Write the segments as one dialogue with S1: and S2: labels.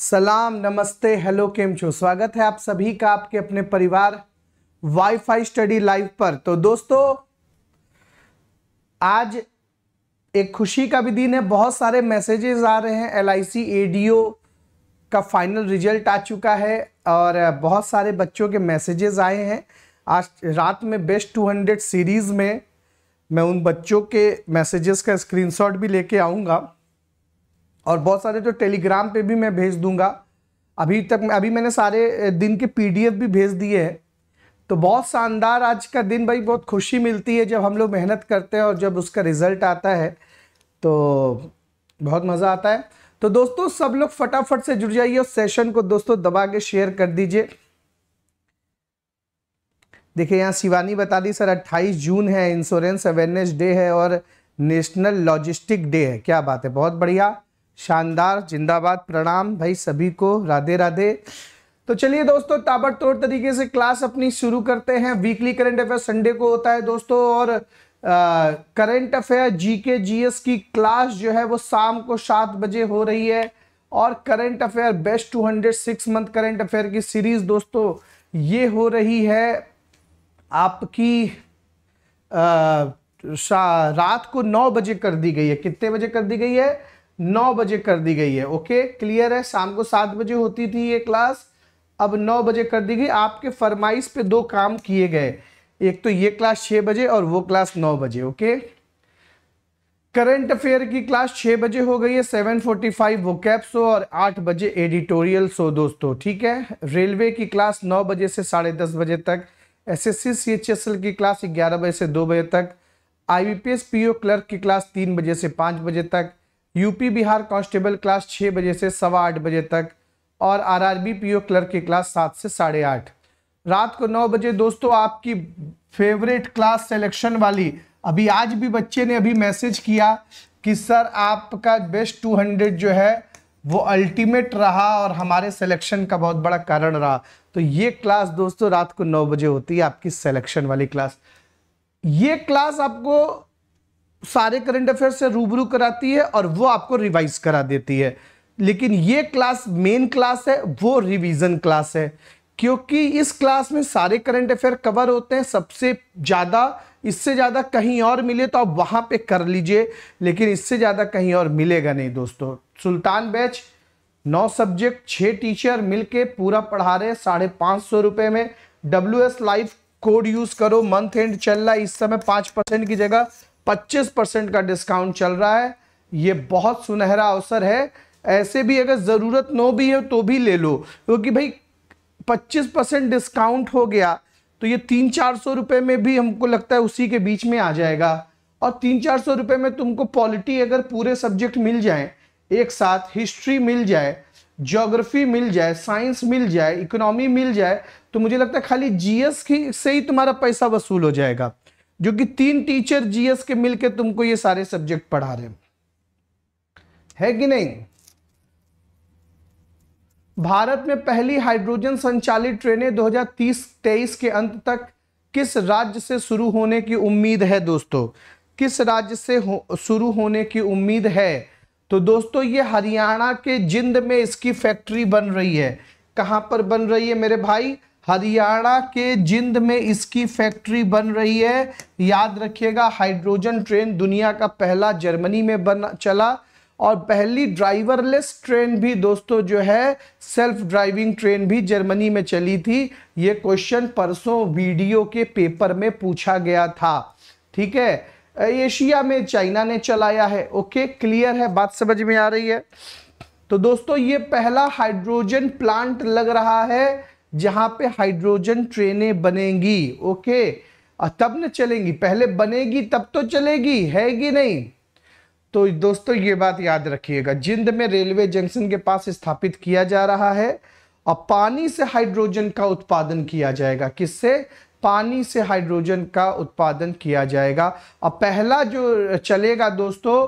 S1: सलाम नमस्ते हेलो केम छो स्वागत है आप सभी का आपके अपने परिवार वाईफाई स्टडी लाइव पर तो दोस्तों आज एक खुशी का भी दिन है बहुत सारे मैसेजेस आ रहे हैं एल आई सी का फाइनल रिजल्ट आ चुका है और बहुत सारे बच्चों के मैसेजेस आए हैं आज रात में बेस्ट 200 सीरीज़ में मैं उन बच्चों के मैसेजेस का स्क्रीनशॉट भी लेके आऊँगा और बहुत सारे तो टेलीग्राम पे भी मैं भेज दूंगा अभी तक अभी मैंने सारे दिन के पीडीएफ भी भेज दिए हैं तो बहुत शानदार आज का दिन भाई बहुत खुशी मिलती है जब हम लोग मेहनत करते हैं और जब उसका रिज़ल्ट आता है तो बहुत मज़ा आता है तो दोस्तों सब लोग फटाफट से जुड़ जाइए और सेशन को दोस्तों दबा के शेयर कर दीजिए देखिए यहाँ शिवानी बता दी सर 28 जून है इंश्योरेंस अवेयरनेस डे है और नेशनल लॉजिस्टिक डे है क्या बात है बहुत बढ़िया शानदार जिंदाबाद प्रणाम भाई सभी को राधे राधे तो चलिए दोस्तों ताबड़तोड़ तरीके से क्लास अपनी शुरू करते हैं वीकली करंट अफेयर संडे को होता है दोस्तों और करंट अफेयर जीके जीएस की क्लास जो है वो शाम को सात बजे हो रही है और current affair best 206 month current affair की सीरीज दोस्तों ये हो रही है आपकी आ, रात को नौ बजे कर दी गई है कितने बजे कर दी गई है नौ बजे कर दी गई है ओके क्लियर है शाम को सात बजे होती थी ये क्लास अब नौ बजे कर दी गई आपके फरमाइश पे दो काम किए गए एक तो ये क्लास छः बजे और वो क्लास नौ बजे ओके करंट अफेयर की क्लास छः बजे हो गई है सेवन फोर्टी फाइव वो कैप सो और आठ बजे एडिटोरियल सो दोस्तों ठीक है रेलवे की क्लास नौ बजे से साढ़े दस बजे तक एस एस एस एल की क्लास ग्यारह बजे से दो बजे तक पी ओ क्लर्क की क्लास तीन बजे से पाँच बजे तक यूपी बिहार कांस्टेबल क्लास छः बजे से सवा आठ बजे तक और आरआरबी पीओ क्लर्क की क्लास सात से साढ़े आठ रात को नौ बजे दोस्तों आपकी फेवरेट क्लास सिलेक्शन वाली अभी आज भी बच्चे ने अभी मैसेज किया कि सर आपका बेस्ट 200 जो है वो अल्टीमेट रहा और हमारे सिलेक्शन का बहुत बड़ा कारण रहा तो ये क्लास दोस्तों रात को नौ बजे होती है आपकी सिलेक्शन वाली क्लास ये क्लास आपको सारे करंट अफेयर से रूबरू कराती है और वो आपको रिवाइज करा देती है लेकिन ये क्लास मेन क्लास है वो रिवीजन क्लास है क्योंकि इस क्लास में सारे करंट अफेयर कवर होते हैं सबसे ज़्यादा इससे ज़्यादा कहीं और मिले तो आप वहाँ पे कर लीजिए लेकिन इससे ज़्यादा कहीं और मिलेगा नहीं दोस्तों सुल्तान बैच नौ सब्जेक्ट छः टीचर मिलके पूरा पढ़ा रहे साढ़े पाँच सौ रुपये में W S life code use करो मंथ एंड चल रहा है इस समय पाँच परसेंट की जगह 25 परसेंट का डिस्काउंट चल रहा है ये बहुत सुनहरा अवसर है ऐसे भी अगर ज़रूरत न भी है तो भी ले लो क्योंकि तो भाई 25 परसेंट डिस्काउंट हो गया तो ये तीन चार सौ रुपये में भी हमको लगता है उसी के बीच में आ जाएगा और तीन चार सौ रुपये में तुमको पॉलिटी अगर पूरे सब्जेक्ट मिल जाए एक साथ हिस्ट्री मिल जाए जोग्राफी मिल जाए साइंस मिल जाए इकोनॉमी मिल जाए तो मुझे लगता है खाली जीएस की से ही तुम्हारा पैसा वसूल हो जाएगा जो कि तीन टीचर जीएस के मिलके तुमको ये सारे सब्जेक्ट पढ़ा रहे हैं है कि नहीं भारत में पहली हाइड्रोजन संचालित ट्रेनें 2030-23 के अंत तक किस राज्य से शुरू होने की उम्मीद है दोस्तों किस राज्य से हो, शुरू होने की उम्मीद है तो दोस्तों ये हरियाणा के जिंद में इसकी फैक्ट्री बन रही है कहां पर बन रही है मेरे भाई हरियाणा के जिंद में इसकी फैक्ट्री बन रही है याद रखिएगा हाइड्रोजन ट्रेन दुनिया का पहला जर्मनी में बना चला और पहली ड्राइवरलेस ट्रेन भी दोस्तों जो है सेल्फ ड्राइविंग ट्रेन भी जर्मनी में चली थी ये क्वेश्चन परसों वीडियो के पेपर में पूछा गया था ठीक है एशिया में चाइना ने चलाया है ओके क्लियर है बात समझ में आ रही है तो दोस्तों ये पहला हाइड्रोजन प्लांट लग रहा है जहां पे हाइड्रोजन ट्रेनें बनेंगी ओके तब न चलेंगी पहले बनेगी तब तो चलेगी है कि नहीं तो दोस्तों ये बात याद रखिएगा जिंद में रेलवे जंक्शन के पास स्थापित किया जा रहा है और पानी से हाइड्रोजन का उत्पादन किया जाएगा किससे पानी से हाइड्रोजन का उत्पादन किया जाएगा और पहला जो चलेगा दोस्तों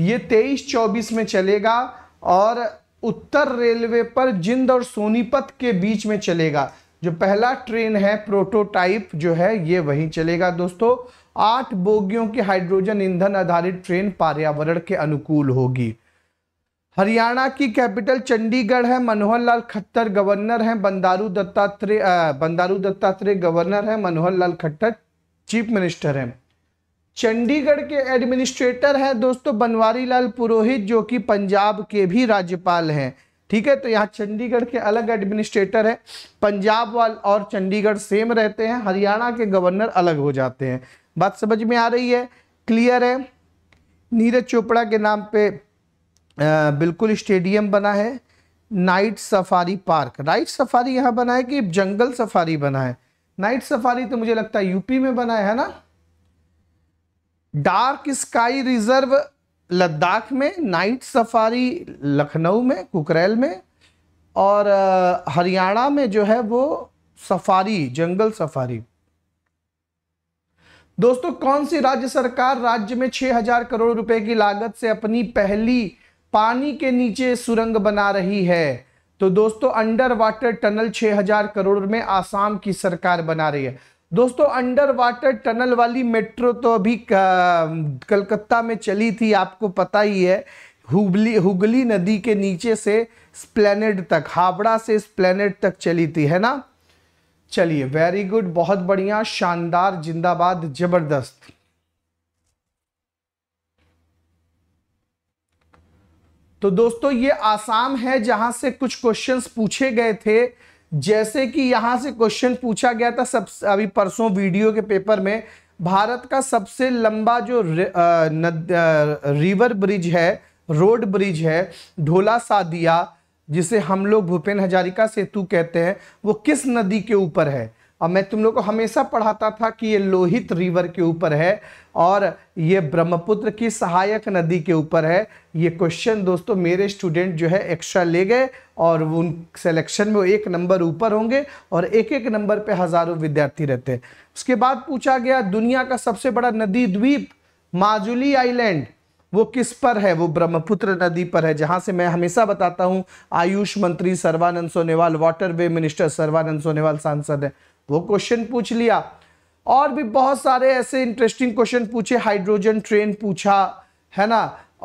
S1: ये तेईस चौबीस में चलेगा और उत्तर रेलवे पर जिंद और सोनीपत के बीच में चलेगा जो पहला ट्रेन है प्रोटोटाइप जो है ये वहीं चलेगा दोस्तों आठ बोगियों की हाइड्रोजन ईंधन आधारित ट्रेन पर्यावरण के अनुकूल होगी हरियाणा की कैपिटल चंडीगढ़ है मनोहर लाल खट्टर गवर्नर हैं बंदारू दत्तात्रेय बंदारू दत्तात्रेय गवर्नर हैं मनोहर लाल खट्टर चीफ मिनिस्टर हैं चंडीगढ़ के एडमिनिस्ट्रेटर हैं दोस्तों बनवारी लाल पुरोहित जो कि पंजाब के भी राज्यपाल हैं ठीक है तो यहाँ चंडीगढ़ के अलग एडमिनिस्ट्रेटर हैं पंजाब वाल और चंडीगढ़ सेम रहते हैं हरियाणा के गवर्नर अलग हो जाते हैं बात समझ में आ रही है क्लियर है नीरज चोपड़ा के नाम पे आ, बिल्कुल स्टेडियम बना है night safari park night safari यहाँ बना है कि जंगल सफारी बना है नाइट सफारी तो मुझे लगता है यूपी में बना है ना डार्क स्काई रिजर्व लद्दाख में नाइट सफारी लखनऊ में कुकरेल में और हरियाणा में जो है वो सफारी जंगल सफारी दोस्तों कौन सी राज्य सरकार राज्य में 6000 करोड़ रुपए की लागत से अपनी पहली पानी के नीचे सुरंग बना रही है तो दोस्तों अंडर वाटर टनल 6000 करोड़ में आसाम की सरकार बना रही है दोस्तों अंडर वाटर टनल वाली मेट्रो तो अभी कलकत्ता में चली थी आपको पता ही है हुगली हुगली नदी के नीचे से स्प्लेनेड तक हावड़ा से स्प्लेनेड तक चली थी है ना चलिए वेरी गुड बहुत बढ़िया शानदार जिंदाबाद जबरदस्त तो दोस्तों ये आसाम है जहां से कुछ क्वेश्चंस पूछे गए थे जैसे कि यहां से क्वेश्चन पूछा गया था सब अभी परसों वीडियो के पेपर में भारत का सबसे लंबा जो रिवर ब्रिज है रोड ब्रिज है ढोला सादिया जिसे हम लोग भूपेन हजारिका सेतु कहते हैं वो किस नदी के ऊपर है और मैं तुम लोग को हमेशा पढ़ाता था कि ये लोहित रिवर के ऊपर है और ये ब्रह्मपुत्र की सहायक नदी के ऊपर है ये क्वेश्चन दोस्तों मेरे स्टूडेंट जो है एक्स्ट्रा ले गए और उन सिलेक्शन में वो एक नंबर ऊपर होंगे और एक एक नंबर पे हज़ारों विद्यार्थी रहते हैं उसके बाद पूछा गया दुनिया का सबसे बड़ा नदी द्वीप माजुली आईलैंड वो किस पर है वो ब्रह्मपुत्र नदी पर है जहां से मैं हमेशा बताता हूं आयुष मंत्री Sarbananda Sonowal waterway minister Sarbananda Sonowal सांसद है वो क्वेश्चन पूछ लिया और भी बहुत सारे ऐसे इंटरेस्टिंग क्वेश्चन पूछे हाइड्रोजन ट्रेन पूछा है ना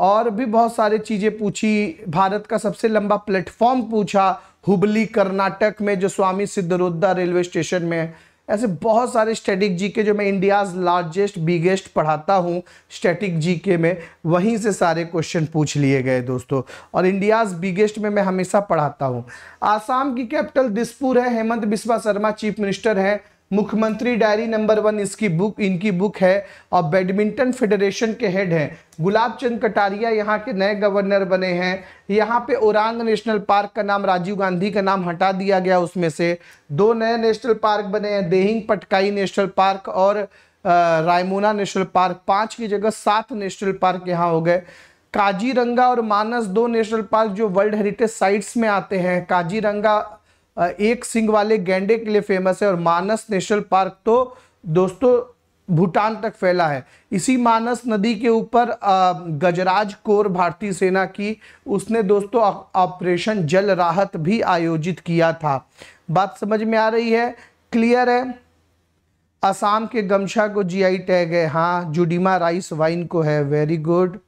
S1: और भी बहुत सारे चीज़ें पूछी भारत का सबसे लंबा प्लेटफॉर्म पूछा हुबली कर्नाटक में जो स्वामी सिद्धरोदा रेलवे स्टेशन में ऐसे बहुत सारे स्टैटिक जीके जो मैं इंडियाज़ लार्जेस्ट बिगेस्ट पढ़ाता हूँ स्टैटिक जीके में वहीं से सारे क्वेश्चन पूछ लिए गए दोस्तों और इंडियाज़ बिगेस्ट में मैं हमेशा पढ़ाता हूँ आसाम की कैपिटल दिसपुर है हेमंत बिस्वा शर्मा चीफ मिनिस्टर हैं मुख्यमंत्री डायरी नंबर वन इसकी बुक इनकी बुक है और बैडमिंटन फेडरेशन के हेड हैं गुलाब चंद कटारिया यहाँ के नए गवर्नर बने हैं यहाँ पे ओरांग नेशनल पार्क का नाम राजीव गांधी का नाम हटा दिया गया उसमें से दो नए नेशनल पार्क बने हैं देहिंग पटकाई नेशनल पार्क और रायमोना नेशनल पार्क पाँच की जगह सात नेशनल पार्क यहाँ हो गए काजीरंगा और मानस दो नेशनल पार्क जो वर्ल्ड हेरिटेज साइट्स में आते हैं काजीरंगा एक सिंग वाले गेंडे के लिए फेमस है और मानस नेशनल पार्क तो दोस्तों भूटान तक फैला है इसी मानस नदी के ऊपर गजराज कोर भारतीय सेना की उसने दोस्तों ऑपरेशन जल राहत भी आयोजित किया था बात समझ में आ रही है क्लियर है असम के गमछा को जीआई टैग है हाँ जुडिमा राइस वाइन को है very good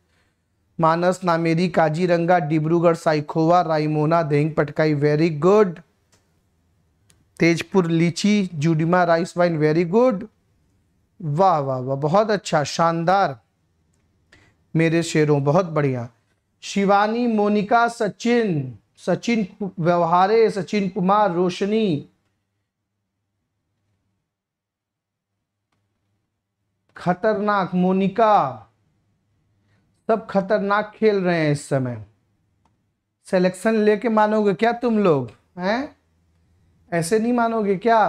S1: Manas Nameri Kaziranga Dibrugarh Saikhowa Raimona Dehing Patkai very good Tezpur litchi Judima rice wine very good वाह वाह वाह बहुत अच्छा शानदार मेरे शेरों बहुत बढ़िया शिवानी मोनिका सचिन सचिन व्यवहारे सचिन कुमार रोशनी खतरनाक मोनिका सब खतरनाक खेल रहे हैं इस समय सेलेक्शन लेके मानोगे क्या तुम लोग हैं ऐसे नहीं मानोगे क्या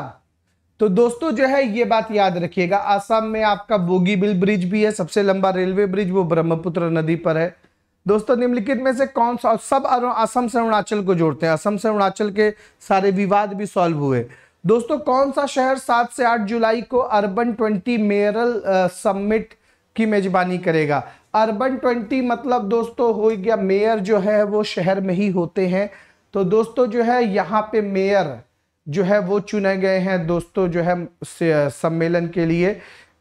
S1: तो दोस्तों जो है ये बात याद रखिएगा आसाम में आपका बोगी बिल ब्रिज भी है सबसे लंबा रेलवे ब्रिज वो ब्रह्मपुत्र नदी पर है दोस्तों निम्नलिखित में से कौन सा सब असम से अरुणाचल को जोड़ते हैं असम से अरुणाचल के सारे विवाद भी सॉल्व हुए दोस्तों कौन सा शहर सात से आठ जुलाई को अर्बन ट्वेंटी मेयरल समिट की मेजबानी करेगा अर्बन ट्वेंटी मतलब दोस्तों हो गया मेयर जो है वो शहर में ही होते हैं तो दोस्तों जो है यहाँ पे मेयर जो है वो चुने गए हैं दोस्तों जो है सम्मेलन के लिए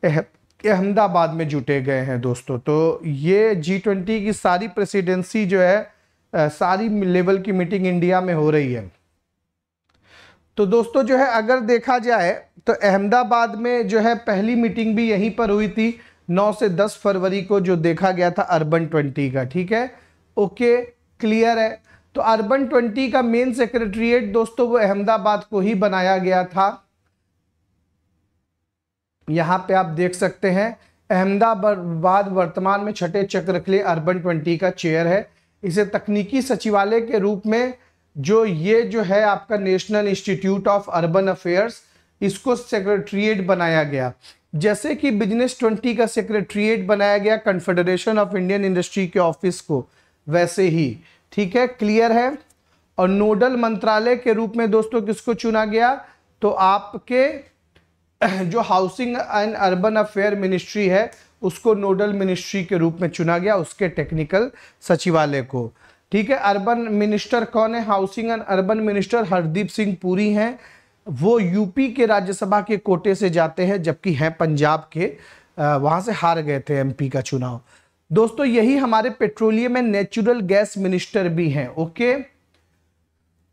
S1: अहमदाबाद में जुटे गए हैं दोस्तों तो ये जी ट्वेंटी की सारी प्रेसिडेंसी जो है सारी लेवल की मीटिंग इंडिया में हो रही है तो दोस्तों जो है अगर देखा जाए तो अहमदाबाद में जो है पहली मीटिंग भी यहीं पर हुई थी 9 से 10 फरवरी को जो देखा गया था अर्बन 20 का ठीक है ओके क्लियर है तो अर्बन ट्वेंटी का मेन सेक्रेटरिएट दोस्तों वो अहमदाबाद को ही बनाया गया था यहाँ पे आप देख सकते हैं अहमदाबाद वर्तमान में छठे चक्र के लिए अर्बन ट्वेंटी का चेयर है इसे तकनीकी सचिवालय के रूप में जो ये जो है आपका national institute of urban affairs इसको सेक्रेटरिएट बनाया गया जैसे कि बिजनेस ट्वेंटी का सेक्रेटरिएट बनाया गया कन्फेडरेशन ऑफ इंडियन इंडस्ट्री के ऑफिस को वैसे ही ठीक है क्लियर है और नोडल मंत्रालय के रूप में दोस्तों किसको चुना गया तो आपके जो housing and urban affair ministry है उसको नोडल मिनिस्ट्री के रूप में चुना गया उसके टेक्निकल सचिवालय को ठीक है अर्बन मिनिस्टर कौन है housing and urban minister Hardeep Singh Puri हैं वो यूपी के राज्यसभा के कोटे से जाते हैं जबकि हैं पंजाब के वहाँ से हार गए थे एमपी का चुनाव दोस्तों यही हमारे petroleum and natural gas minister भी हैं ओके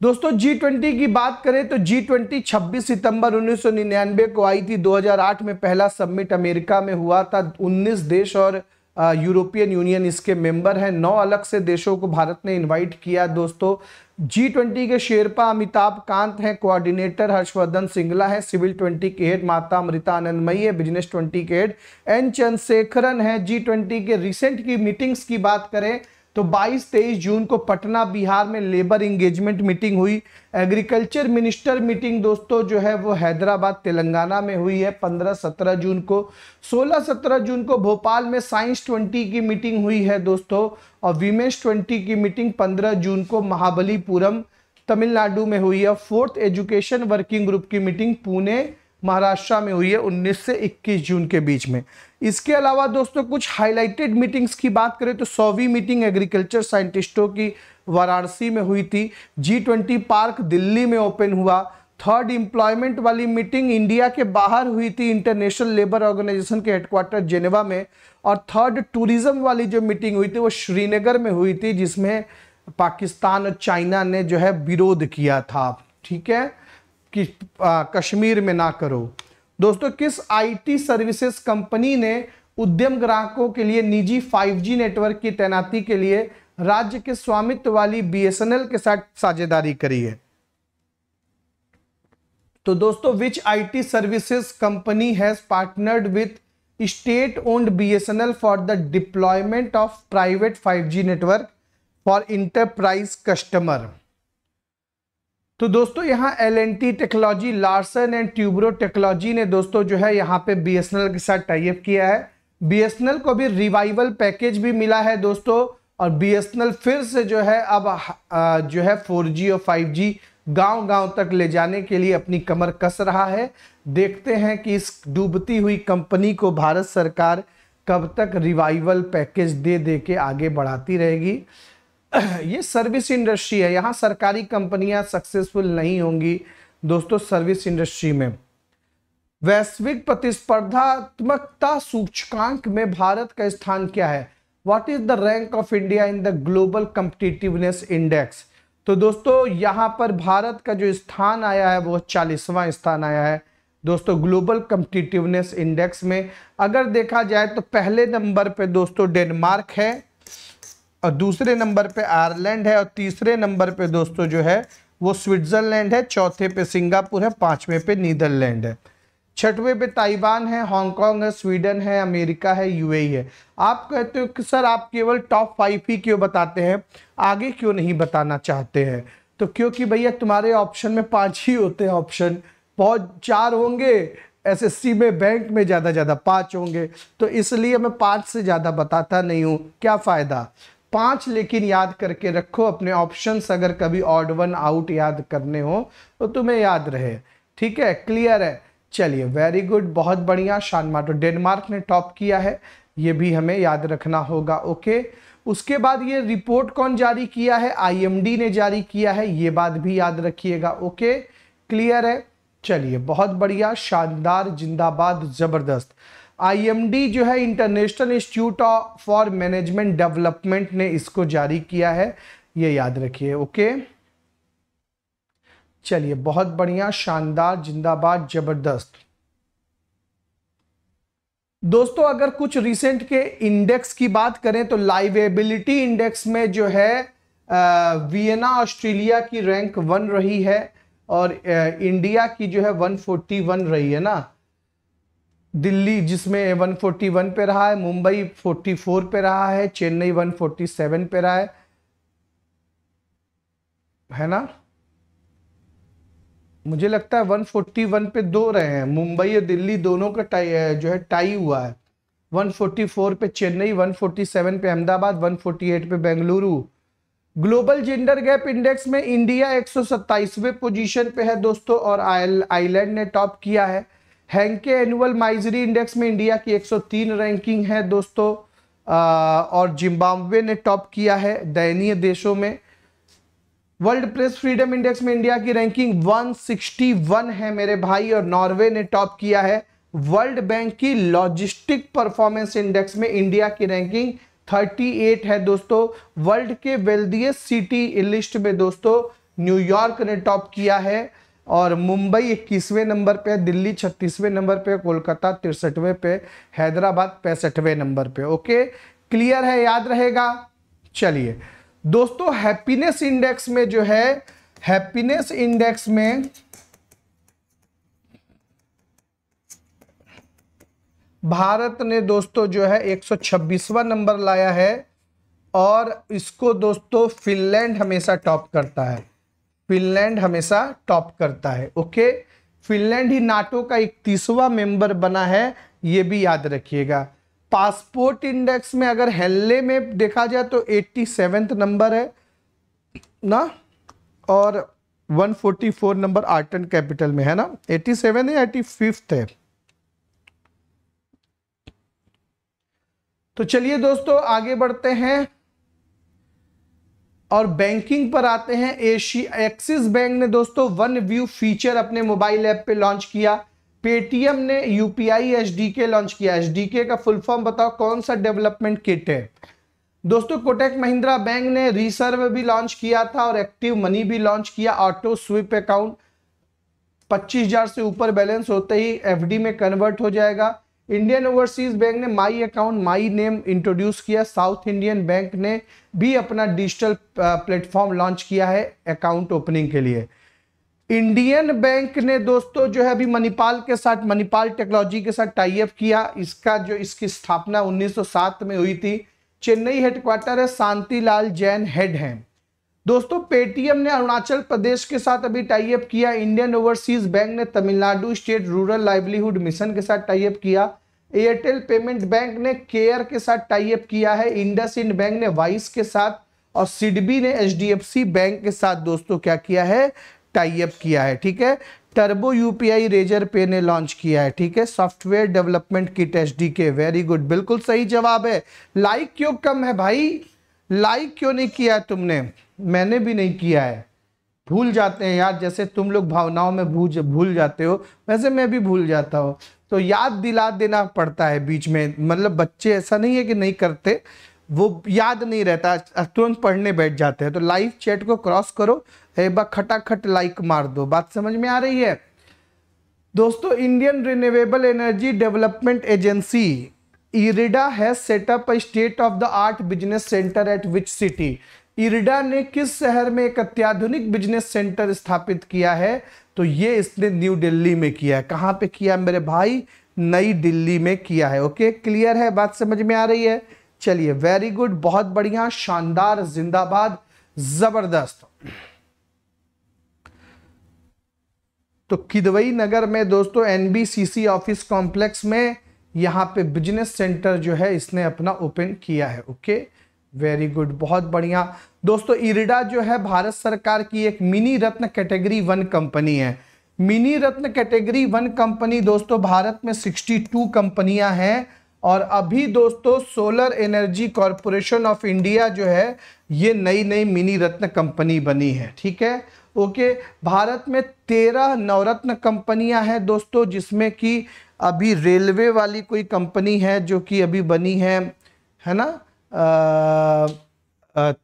S1: दोस्तों जी ट्वेंटी की बात करें तो जी ट्वेंटी छब्बीस सितंबर 1999 को आई थी 2008 में पहला सबमिट अमेरिका में हुआ था 19 देश और यूरोपियन यूनियन इसके मेंबर हैं नौ अलग से देशों को भारत ने इनवाइट किया दोस्तों जी ट्वेंटी के शेरपा अमिताभ कांत हैं कोऑर्डिनेटर हर्षवर्धन सिंगला हैं सिविल ट्वेंटी के हेड माता अमृता आनंदमयी है बिजनेस ट्वेंटी के हेड एन चंद्रशेखरन है जी ट्वेंटी के रिसेंट की मीटिंग्स की बात करें तो 22 तेईस जून को पटना बिहार में लेबर इंगेजमेंट मीटिंग हुई एग्रीकल्चर मिनिस्टर मीटिंग दोस्तों जो है वो हैदराबाद तेलंगाना में हुई है 15 17 जून को 16 17 जून को भोपाल में साइंस 20 की मीटिंग हुई है दोस्तों और वीमेंस 20 की मीटिंग 15 जून को महाबलीपुरम तमिलनाडु में हुई है फोर्थ एजुकेशन वर्किंग ग्रुप की मीटिंग पुणे महाराष्ट्र में हुई है 19 से 21 जून के बीच में इसके अलावा दोस्तों कुछ हाईलाइटेड मीटिंग्स की बात करें तो सौवीं मीटिंग एग्रीकल्चर साइंटिस्टों की वाराणसी में हुई थी जी ट्वेंटी पार्क दिल्ली में ओपन हुआ थर्ड एम्प्लॉयमेंट वाली मीटिंग इंडिया के बाहर हुई थी इंटरनेशनल लेबर ऑर्गेनाइजेशन के हेडक्वार्टर जेनेवा में और थर्ड टूरिज्म वाली जो मीटिंग हुई थी वो श्रीनगर में हुई थी जिसमें पाकिस्तान और चाइना ने जो है विरोध किया था ठीक है कि आ, कश्मीर में ना करो दोस्तों किस आईटी सर्विसेज कंपनी ने उद्यम ग्राहकों के लिए निजी 5G नेटवर्क की तैनाती के लिए राज्य के स्वामित्व वाली बीएसएनएल के साथ साझेदारी करी है तो दोस्तों which IT services company has partnered with state owned BSNL for the deployment of private 5G network for enterprise customer तो दोस्तों यहाँ L N T technology Larsen and Toubro technology ने दोस्तों जो है यहाँ पे बी के साथ टाइप किया है बी को भी रिवाइवल पैकेज भी मिला है दोस्तों और बी फिर से जो है अब जो है 4G और 5G गांव गांव तक ले जाने के लिए अपनी कमर कस रहा है देखते हैं कि इस डूबती हुई कंपनी को भारत सरकार कब तक रिवाइवल पैकेज दे दे के आगे बढ़ाती रहेगी ये सर्विस इंडस्ट्री है यहाँ सरकारी कंपनियां सक्सेसफुल नहीं होंगी दोस्तों सर्विस इंडस्ट्री में वैश्विक प्रतिस्पर्धात्मकता सूचकांक में भारत का स्थान क्या है what is the rank of India in the global competitiveness index तो दोस्तों यहाँ पर भारत का जो स्थान आया है वो चालीसवां स्थान आया है दोस्तों ग्लोबल कंपिटिटिवनेस इंडेक्स में अगर देखा जाए तो पहले नंबर पे दोस्तों डेनमार्क है और दूसरे नंबर पे आयरलैंड है और तीसरे नंबर पे दोस्तों जो है वो स्विट्ज़रलैंड है चौथे पे सिंगापुर है पांचवें पे नीदरलैंड है छठवें पे ताइवान है हांगकांग है स्वीडन है अमेरिका है यूएई है आप कहते हो कि सर आप केवल टॉप फाइव ही क्यों बताते हैं आगे क्यों नहीं बताना चाहते हैं तो क्योंकि भैया तुम्हारे ऑप्शन में पाँच ही होते हैं ऑप्शन बहुत चार होंगे सी में बैंक में ज़्यादा ज़्यादा पाँच होंगे तो इसलिए मैं पाँच से ज़्यादा बताता नहीं हूँ क्या फ़ायदा पांच लेकिन याद करके रखो अपने ऑप्शंस अगर कभी ऑड वन आउट याद करने हो तो तुम्हें याद रहे ठीक है क्लियर है चलिए वेरी गुड बहुत बढ़िया शानमार तो डेनमार्क ने टॉप किया है ये भी हमें याद रखना होगा ओके उसके बाद ये रिपोर्ट कौन जारी किया है आईएमडी ने जारी किया है ये बात भी याद रखिएगा ओके क्लियर है चलिए बहुत बढ़िया शानदार जिंदाबाद जबरदस्त आईएमडी जो है international institute for management development ने इसको जारी किया है ये याद रखिए ओके चलिए बहुत बढ़िया शानदार जिंदाबाद जबरदस्त दोस्तों अगर कुछ रिसेंट के इंडेक्स की बात करें तो लाइवेबिलिटी इंडेक्स में जो है वियना ऑस्ट्रेलिया की रैंक वन रही है और इंडिया की जो है 141 रही है ना दिल्ली जिसमें 141 पे रहा है मुंबई 44 पे रहा है चेन्नई 147 पे रहा है है ना मुझे लगता है 141 पे दो रहे हैं मुंबई और दिल्ली दोनों का टाई जो है टाई हुआ है 144 पे चेन्नई 147 पे अहमदाबाद 148 पे Bengaluru global gender gap index में इंडिया एक सौ पोजीशन पे है दोस्तों और आइलैंड ने टॉप किया है हैंके एनुअल माइजरी इंडेक्स में इंडिया की 103 रैंकिंग है दोस्तों आ, और जिम्बाब्वे ने टॉप किया है दयनीय देशों में वर्ल्ड प्रेस फ्रीडम इंडेक्स में इंडिया की रैंकिंग 161 है मेरे भाई और नॉर्वे ने टॉप किया है वर्ल्ड बैंक की लॉजिस्टिक परफॉर्मेंस इंडेक्स में इंडिया की रैंकिंग 38 है दोस्तों वर्ल्ड के वेल्दियस्ट सिटी लिस्ट में दोस्तों न्यूयॉर्क ने टॉप किया है और मुंबई इक्कीसवें नंबर पे दिल्ली छत्तीसवें नंबर पे कोलकाता तिरसठवें पे हैदराबाद पैंसठवें नंबर पे ओके क्लियर है याद रहेगा चलिए दोस्तों हैप्पीनेस इंडेक्स में जो है हैप्पीनेस इंडेक्स में भारत ने दोस्तों जो है 126वां नंबर लाया है और इसको दोस्तों फिनलैंड हमेशा टॉप करता है फिनलैंड हमेशा टॉप करता है ओके फिनलैंड ही नाटो का इकतीसवा मेंबर बना है ये भी याद रखिएगा पासपोर्ट इंडेक्स में अगर हेल्ले में देखा जाए तो एट्टी नंबर है ना और 144 नंबर आर्ट एंड कैपिटल में है ना 87 है एटी फिफ्थ है तो चलिए दोस्तों आगे बढ़ते हैं और बैंकिंग पर आते हैं एशिया एक्सिस बैंक ने दोस्तों वन व्यू फीचर अपने मोबाइल ऐप पे लॉन्च किया पेटीएम ने यूपीआई के लॉन्च किया के का फुल फॉर्म बताओ कौन सा डेवलपमेंट किट है दोस्तों कोटेक महिंद्रा बैंक ने रिसर्व भी लॉन्च किया था और एक्टिव मनी भी लॉन्च किया ऑटो स्विप अकाउंट 25,000 से ऊपर बैलेंस होते ही एफडी में कन्वर्ट हो जाएगा इंडियन ओवरसीज बैंक ने my account my name introduce किया साउथ इंडियन बैंक ने भी अपना डिजिटल प्लेटफॉर्म लॉन्च किया है अकाउंट ओपनिंग के लिए इंडियन बैंक ने दोस्तों जो है अभी मणिपाल के साथ मणिपाल टेक्नोलॉजी के साथ टाइप किया इसका जो इसकी स्थापना 1907 में हुई थी चेन्नई हेडक्वार्टर है शांतिलाल जैन हेड हैं दोस्तों पेटीएम ने अरुणाचल प्रदेश के साथ अभी टाइप किया इंडियन ओवरसीज बैंक ने Tamil Nadu state rural livelihood mission के साथ टाइप किया एयरटेल पेमेंट बैंक ने केयर के साथ टाइप किया है इंडस इंड बैंक ने वाइस के साथ और सिडबी ने एचडीएफसी बैंक के साथ दोस्तों क्या किया है टाइप किया है ठीक है टर्बो यूपीआई रेजर पे ने लॉन्च किया है ठीक है software development kit H D K very good बिल्कुल सही जवाब है लाइक क्यों कम है भाई लाइक क्यों नहीं किया है तुमने मैंने भी नहीं किया है भूल जाते हैं यार जैसे तुम लोग भावनाओं में भूल भूल जाते हो वैसे मैं भी भूल जाता हूँ तो याद दिला देना पड़ता है बीच में मतलब बच्चे ऐसा नहीं है कि नहीं करते वो याद नहीं रहता तुरंत पढ़ने बैठ जाते हैं तो लाइव चैट को क्रॉस करो एक बार खटाखट लाइक मार दो बात समझ में आ रही है दोस्तों Indian renewable energy development agency IREDA has set up a state of the art business centre at which city IREDA ने किस शहर में एक अत्याधुनिक बिजनेस सेंटर स्थापित किया है तो ये इसने न्यू दिल्ली में किया है कहाँ पे किया है मेरे भाई नई दिल्ली में किया है ओके क्लियर है बात समझ में आ रही है चलिए वेरी गुड बहुत बढ़िया शानदार जिंदाबाद जबरदस्त तो किदवई नगर में दोस्तों एनबीसीसी ऑफिस कॉम्प्लेक्स में यहाँ पे बिजनेस सेंटर जो है इसने अपना ओपन किया है ओके okay? वेरी गुड बहुत बढ़िया दोस्तों इरिडा जो है भारत सरकार की एक mini ratna category one company है mini ratna category one company दोस्तों भारत में 62 कंपनियां हैं और अभी दोस्तों solar energy corporation of India जो है ये नई नई मिनी रत्न कंपनी बनी है ठीक है ओके भारत में तेरह नवरत्न कंपनियां हैं दोस्तों जिसमें कि अभी रेलवे वाली कोई कंपनी है जो कि अभी बनी है है ना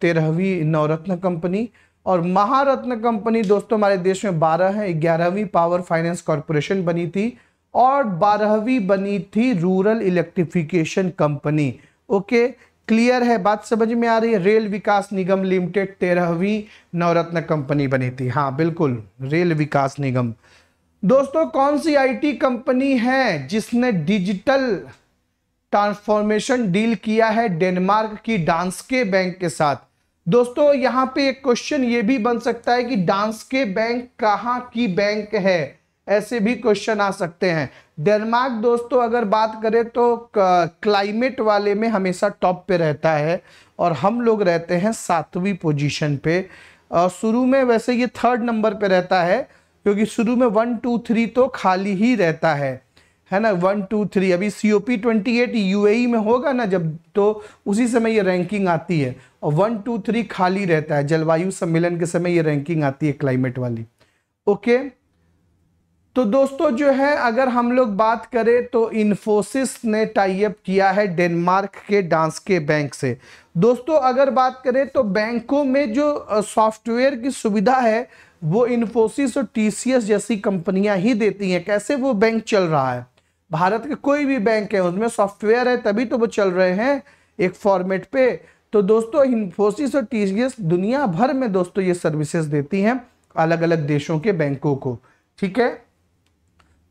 S1: तेरहवीं नवरत्न कंपनी और महारत्न कंपनी दोस्तों हमारे देश में बारह है ग्यारहवीं पावर फाइनेंस कॉरपोरेशन बनी थी और बारहवीं बनी थी rural electrification company okay clear है बात समझ में आ रही है रेल विकास निगम लिमिटेड तेरहवीं नवरत्न कंपनी बनी थी हाँ बिल्कुल रेल विकास निगम दोस्तों कौन सी आईटी कंपनी है जिसने डिजिटल ट्रांसफॉर्मेशन डील किया है डेनमार्क की डांसके बैंक के साथ दोस्तों यहाँ पे एक क्वेश्चन ये भी बन सकता है कि डांसके बैंक कहाँ की बैंक है ऐसे भी क्वेश्चन आ सकते हैं डेनमार्क दोस्तों अगर बात करें तो क्लाइमेट वाले में हमेशा टॉप पे रहता है और हम लोग रहते हैं सातवीं पोजीशन पे और शुरू में वैसे ये थर्ड नंबर पे रहता है क्योंकि शुरू में वन टू थ्री तो खाली ही रहता है है ना वन टू थ्री अभी C O P twenty eight U में होगा ना जब तो उसी समय ये रैंकिंग आती है और वन टू थ्री खाली रहता है जलवायु सम्मेलन के समय ये रैंकिंग आती है क्लाइमेट वाली ओके तो दोस्तों जो है अगर हम लोग बात करें तो इन्फोसिस ने टाइप किया है डेनमार्क के डांस के बैंक से दोस्तों अगर बात करें तो बैंकों में जो सॉफ्टवेयर की सुविधा है वो इन्फोसिस और टीसीएस जैसी कंपनियां ही देती हैं कैसे वो बैंक चल रहा है भारत के कोई भी बैंक है उसमें सॉफ्टवेयर है तभी तो वो चल रहे हैं एक फॉर्मेट पे तो दोस्तों इन्फोसिस और टी दुनिया भर में दोस्तों ये सर्विसेज देती हैं अलग अलग देशों के बैंकों को ठीक है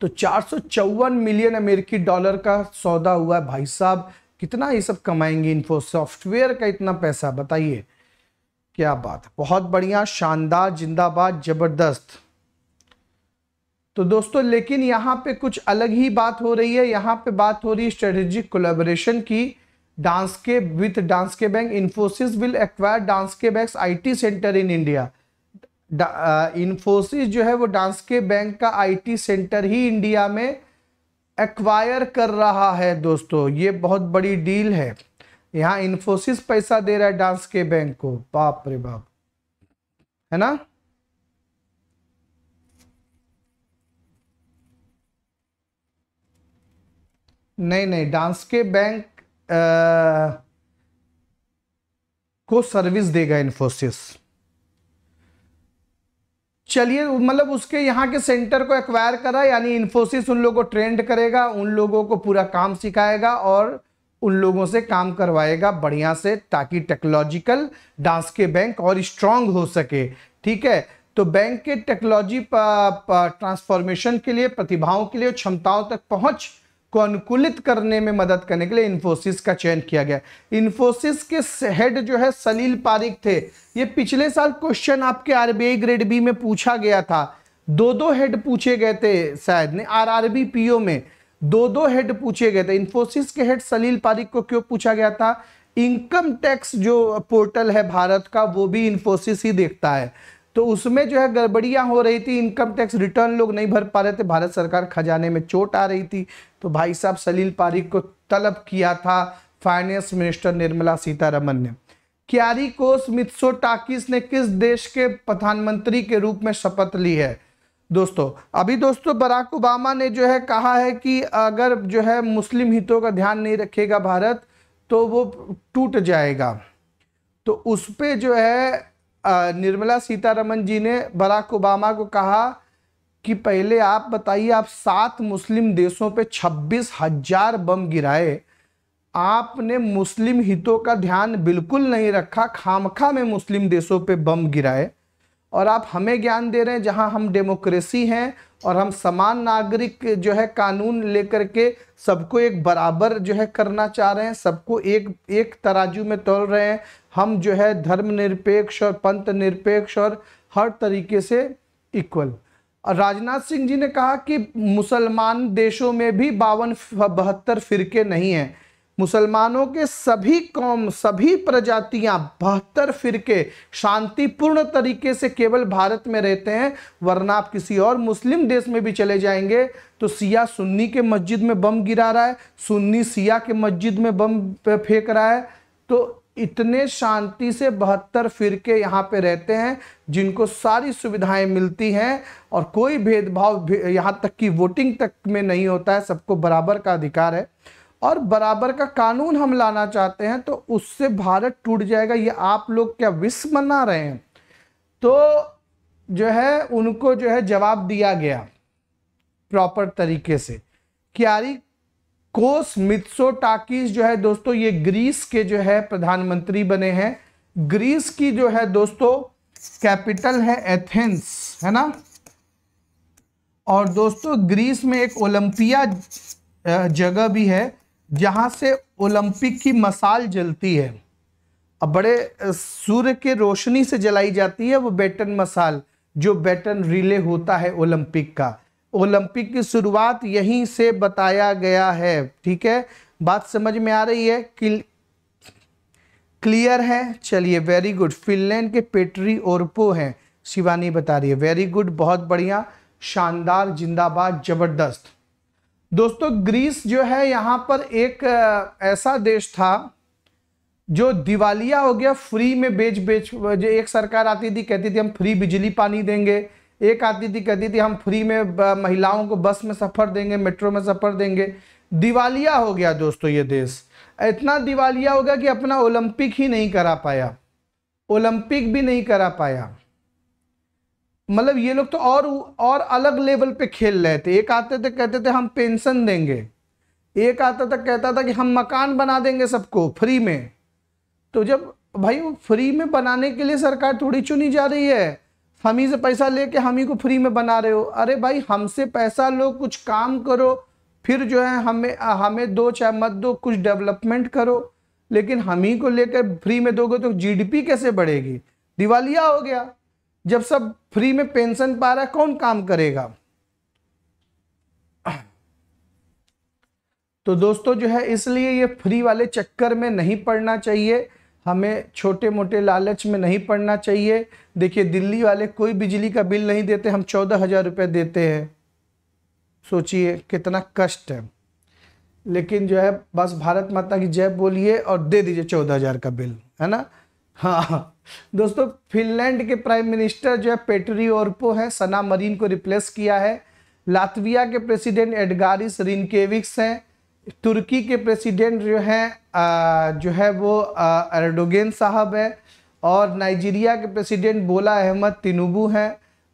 S1: तो चार मिलियन अमेरिकी डॉलर का सौदा हुआ है भाई साहब कितना ये सब कमाएंगे इन्फो सॉफ्टवेयर का इतना पैसा बताइए क्या बात बहुत बढ़िया शानदार जिंदाबाद जबरदस्त तो दोस्तों लेकिन यहाँ पे कुछ अलग ही बात हो रही है यहाँ पे बात हो रही है स्ट्रेटेजिक कोलेबोरेशन की Danske with Danske bank Infosys will acquire Danske bank I centre in India Infosys जो है वो डांस के बैंक का आई सेंटर ही इंडिया में एक्वायर कर रहा है दोस्तों ये बहुत बड़ी डील है यहाँ इन्फोसिस पैसा दे रहा है डांस के बैंक को बाप रे बाप है ना नहीं नहीं डांसके बैंक आ, को सर्विस देगा इन्फोसिस चलिए मतलब उसके यहाँ के सेंटर को एक्वायर करा यानी इन्फोसिस उन लोगों को ट्रेंड करेगा उन लोगों को पूरा काम सिखाएगा और उन लोगों से काम करवाएगा बढ़िया से ताकि टेक्नोलॉजिकल डांस के बैंक और स्ट्रांग हो सके ठीक है तो बैंक के टेक्नोलॉजी ट्रांसफॉर्मेशन के लिए प्रतिभाओं के लिए क्षमताओं तक पहुंच को अनुकूलित करने में मदद करने के लिए इन्फोसिस का चयन किया गया इन्फोसिस के हेड जो है सलील पारिक थे ये पिछले साल क्वेश्चन आपके आरबीआई ग्रेड बी में पूछा गया था दो दो हेड पूछे गए थे शायद ने आरआरबी पीओ में दो दो हेड पूछे गए थे इन्फोसिस के हेड सलील पारिक को क्यों पूछा गया था इनकम टैक्स जो पोर्टल है भारत का वो भी इन्फोसिस ही देखता है तो उसमें जो है गड़बड़ियां हो रही थी इनकम टैक्स रिटर्न लोग नहीं भर पा रहे थे भारत सरकार खजाने में चोट आ रही थी तो भाई साहब सलील पारिक को तलब किया था फाइनेंस मिनिस्टर निर्मला सीतारमन ने क्यारी कोस टाकिस ने किस देश के प्रधानमंत्री के रूप में शपथ ली है दोस्तों अभी दोस्तों बराक ओबामा ने जो है कहा है कि अगर जो है मुस्लिम हितों का ध्यान नहीं रखेगा भारत तो वो टूट जाएगा तो उस पर जो है निर्मला सीतारमन जी ने बराक ओबामा को कहा कि पहले आप बताइए आप सात मुस्लिम देशों पे छब्बीस हजार बम गिराए आपने मुस्लिम हितों का ध्यान बिल्कुल नहीं रखा खामखा में मुस्लिम देशों पे बम गिराए और आप हमें ज्ञान दे रहे हैं जहां हम डेमोक्रेसी हैं और हम समान नागरिक जो है कानून लेकर के सबको एक बराबर जो है करना चाह रहे हैं सबको एक एक तराजू में तोल रहे हैं हम जो है धर्म निरपेक्ष और पंथ निरपेक्ष और हर तरीके से इक्वल और राजनाथ सिंह जी ने कहा कि मुसलमान देशों में भी बावन बहत्तर फिरके नहीं हैं मुसलमानों के सभी कौम सभी प्रजातियां बहत्तर फिरके शांतिपूर्ण तरीके से केवल भारत में रहते हैं वरना आप किसी और मुस्लिम देश में भी चले जाएंगे तो सिया सुन्नी के मस्जिद में बम गिरा रहा है सुन्नी सिया के मस्जिद में बम फेंक रहा है तो इतने शांति से बहत्तर फिरके यहाँ पे रहते हैं जिनको सारी सुविधाएं मिलती हैं और कोई भेदभाव यहाँ तक कि वोटिंग तक में नहीं होता है सबको बराबर का अधिकार है और बराबर का कानून हम लाना चाहते हैं तो उससे भारत टूट जाएगा ये आप लोग क्या विश्व मना रहे हैं तो जो है उनको जो है जवाब दिया गया प्रॉपर तरीके से क्यारी कोस मित्सो टाकिस जो है दोस्तों ये ग्रीस के जो है प्रधानमंत्री बने हैं ग्रीस की जो है दोस्तों कैपिटल है एथेंस है ना और दोस्तों ग्रीस में एक ओलंपिया जगह भी है जहाँ से ओलंपिक की मसाल जलती है अब बड़े सूर्य के रोशनी से जलाई जाती है वो बैटन मसाल जो बैटन रिले होता है ओलंपिक का ओलंपिक की शुरुआत यहीं से बताया गया है ठीक है बात समझ में आ रही है कि क्लियर है चलिए वेरी गुड फिनलैंड के पेट्री ओरपो हैं शिवानी बता रही है वेरी गुड बहुत बढ़िया शानदार जिंदाबाद जबरदस्त दोस्तों ग्रीस जो है यहाँ पर एक ऐसा देश था जो दिवालिया हो गया फ्री में बेच बेच जो एक सरकार आती थी कहती थी हम फ्री बिजली पानी देंगे एक आती थी कहती थी हम फ्री में महिलाओं को बस में सफ़र देंगे मेट्रो में सफ़र देंगे दिवालिया हो गया दोस्तों ये देश इतना दिवालिया हो गया कि अपना ओलंपिक ही नहीं करा पाया ओलंपिक भी नहीं करा पाया मतलब ये लोग तो और और अलग लेवल पे खेल रहे थे एक आते थे कहते थे हम पेंशन देंगे एक आता था कहता था कि हम मकान बना देंगे सबको फ्री में तो जब भाई वो फ्री में बनाने के लिए सरकार थोड़ी चुनी जा रही है हम ही से पैसा लेके हम ही को फ्री में बना रहे हो अरे भाई हमसे पैसा लो कुछ काम करो फिर जो है हमें हमें दो चाहे मत दो कुछ डेवलपमेंट करो लेकिन हम ही को लेकर फ्री में दोगे तो जीडीपी कैसे बढ़ेगी दिवालिया हो गया जब सब फ्री में पेंशन पा रहा है कौन काम करेगा तो दोस्तों जो है इसलिए ये फ्री वाले चक्कर में नहीं पड़ना चाहिए हमें छोटे मोटे लालच में नहीं पड़ना चाहिए देखिए दिल्ली वाले कोई बिजली का बिल नहीं देते हम चौदह हज़ार रुपये देते हैं सोचिए कितना कष्ट है लेकिन जो है बस भारत माता की जय बोलिए और दे दीजिए चौदह हज़ार का बिल है ना हाँ दोस्तों फिनलैंड के प्राइम मिनिस्टर जो है पेटरी ओरपो है सना मरीन को रिप्लेस किया है लातविया के प्रेसिडेंट एडगारिस रिनकेविक्स हैं तुर्की के प्रेसिडेंट जो हैं जो है वो एर्डोगेन साहब हैं और नाइजीरिया के प्रेसिडेंट बोला अहमद तिनुबू हैं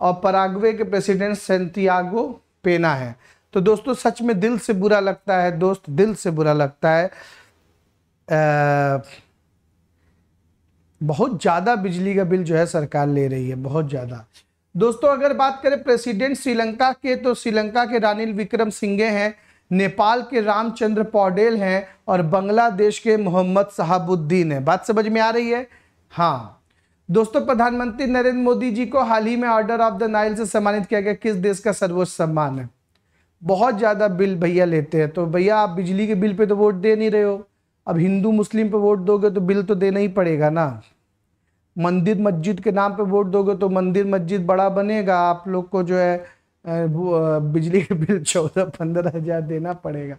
S1: और पराग्वे के प्रेसिडेंट सेंतियागो पेना है तो दोस्तों सच में दिल से बुरा लगता है दोस्त दिल से बुरा लगता है आ, बहुत ज़्यादा बिजली का बिल जो है सरकार ले रही है बहुत ज़्यादा दोस्तों अगर बात करें प्रेसिडेंट श्रीलंका के तो श्रीलंका के रानिल विक्रम सिंघे हैं नेपाल के रामचंद्र पौडेल हैं और बांग्लादेश के मोहम्मद साहबुद्दीन है बात समझ में आ रही है हाँ दोस्तों प्रधानमंत्री नरेंद्र मोदी जी को हाल ही में ऑर्डर ऑफ द नाइल से सम्मानित किया गया किस देश का सर्वोच्च सम्मान है बहुत ज़्यादा बिल भैया लेते हैं तो भैया आप बिजली के बिल पे तो वोट दे नहीं रहे हो अब हिंदू मुस्लिम पे वोट दोगे तो बिल तो देना ही पड़ेगा ना मंदिर मस्जिद के नाम पे वोट दोगे तो मंदिर मस्जिद बड़ा बनेगा आप लोग को जो है बिजली के बिल चौदह पंद्रह हज़ार देना पड़ेगा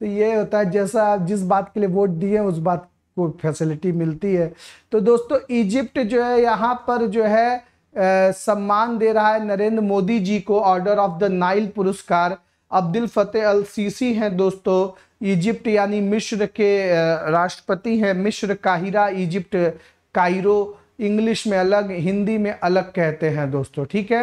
S1: तो ये होता है जैसा आप जिस बात के लिए वोट दिए उस बात को फैसिलिटी मिलती है तो दोस्तों इजिप्ट जो है यहाँ पर जो है सम्मान दे रहा है नरेंद्र मोदी जी को ऑर्डर ऑफ द नाइल पुरस्कार अब्दुल फतेह अल सीसी हैं दोस्तों इजिप्ट यानी मिस्र के राष्ट्रपति हैं मिस्र काहिरा इजिप्ट काहिरो इंग्लिश में अलग हिंदी में अलग कहते हैं दोस्तों ठीक है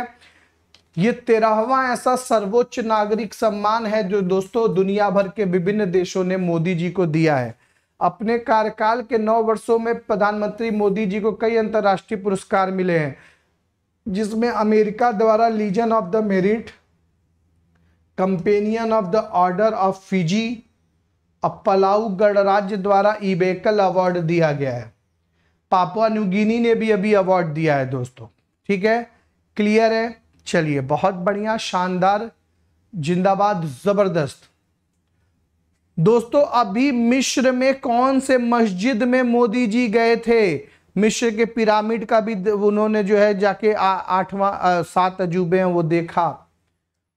S1: ये तेरहवा ऐसा सर्वोच्च नागरिक सम्मान है जो दोस्तों दुनिया भर के विभिन्न देशों ने मोदी जी को दिया है अपने कार्यकाल के नौ वर्षों में प्रधानमंत्री मोदी जी को कई अंतर्राष्ट्रीय पुरस्कार मिले हैं जिसमें अमेरिका द्वारा legion of the merit companion of the order of Fiji अब पलाऊ गणराज्य द्वारा ईबेकल अवार्ड दिया गया है पापुआ न्यूगिनी ने भी अभी अवार्ड दिया है दोस्तों ठीक है क्लियर है चलिए बहुत बढ़िया शानदार जिंदाबाद ज़बरदस्त दोस्तों अभी मिश्र में कौन से मस्जिद में मोदी जी गए थे मिश्र के पिरामिड का भी उन्होंने जो है जाके आठवां सात अजूबे हैं वो देखा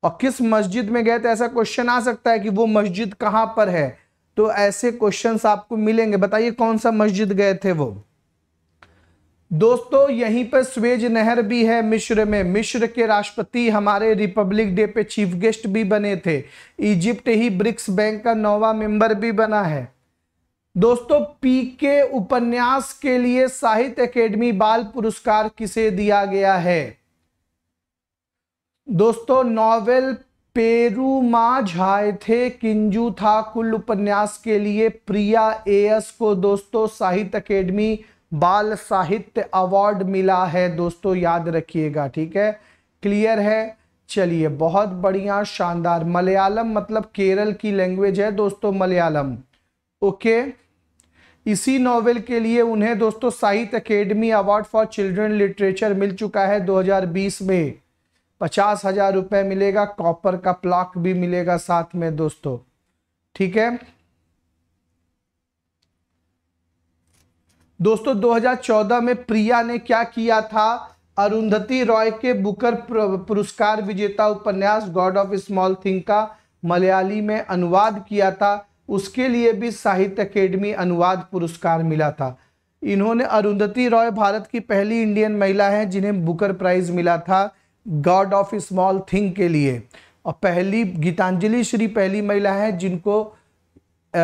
S1: और किस मस्जिद में गए तो ऐसा क्वेश्चन आ सकता है कि वो मस्जिद कहाँ पर है तो ऐसे क्वेश्चन आपको मिलेंगे बताइए कौन सा मस्जिद गए थे वो दोस्तों यहीं पर स्वेज नहर भी है मिश्र में मिश्र के राष्ट्रपति हमारे रिपब्लिक डे पे चीफ गेस्ट भी बने थे इजिप्ट ही ब्रिक्स बैंक का नौवा मेंबर भी बना है दोस्तों पी के उपन्यास के लिए साहित्य अकेडमी बाल पुरस्कार किसे दिया गया है दोस्तों नॉवेल पेरूमाझ झाए थे किंजू था कुल उपन्यास के लिए प्रिया एएस को दोस्तों साहित्य अकेडमी बाल साहित्य अवार्ड मिला है दोस्तों याद रखिएगा ठीक है क्लियर है चलिए बहुत बढ़िया शानदार मलयालम मतलब केरल की लैंग्वेज है दोस्तों मलयालम ओके इसी नॉवेल के लिए उन्हें दोस्तों Sahitya academy award for children literature मिल चुका है 2020 में पचास हजार रुपये मिलेगा कॉपर का प्लॉक भी मिलेगा साथ में दोस्तों ठीक है दोस्तों 2014 में प्रिया ने क्या किया था अरुंधति रॉय के बुकर पुरस्कार विजेता उपन्यास गॉड ऑफ स्मॉल थिंग का मलयाली में अनुवाद किया था उसके लिए भी साहित्य अकेडमी अनुवाद पुरस्कार मिला था इन्होंने अरुंधति रॉय भारत की पहली इंडियन महिला हैं जिन्हें बुकर प्राइज मिला था गॉड ऑफ स्मॉल थिंग के लिए और पहली गीतांजलि श्री पहली महिला है जिनको आ,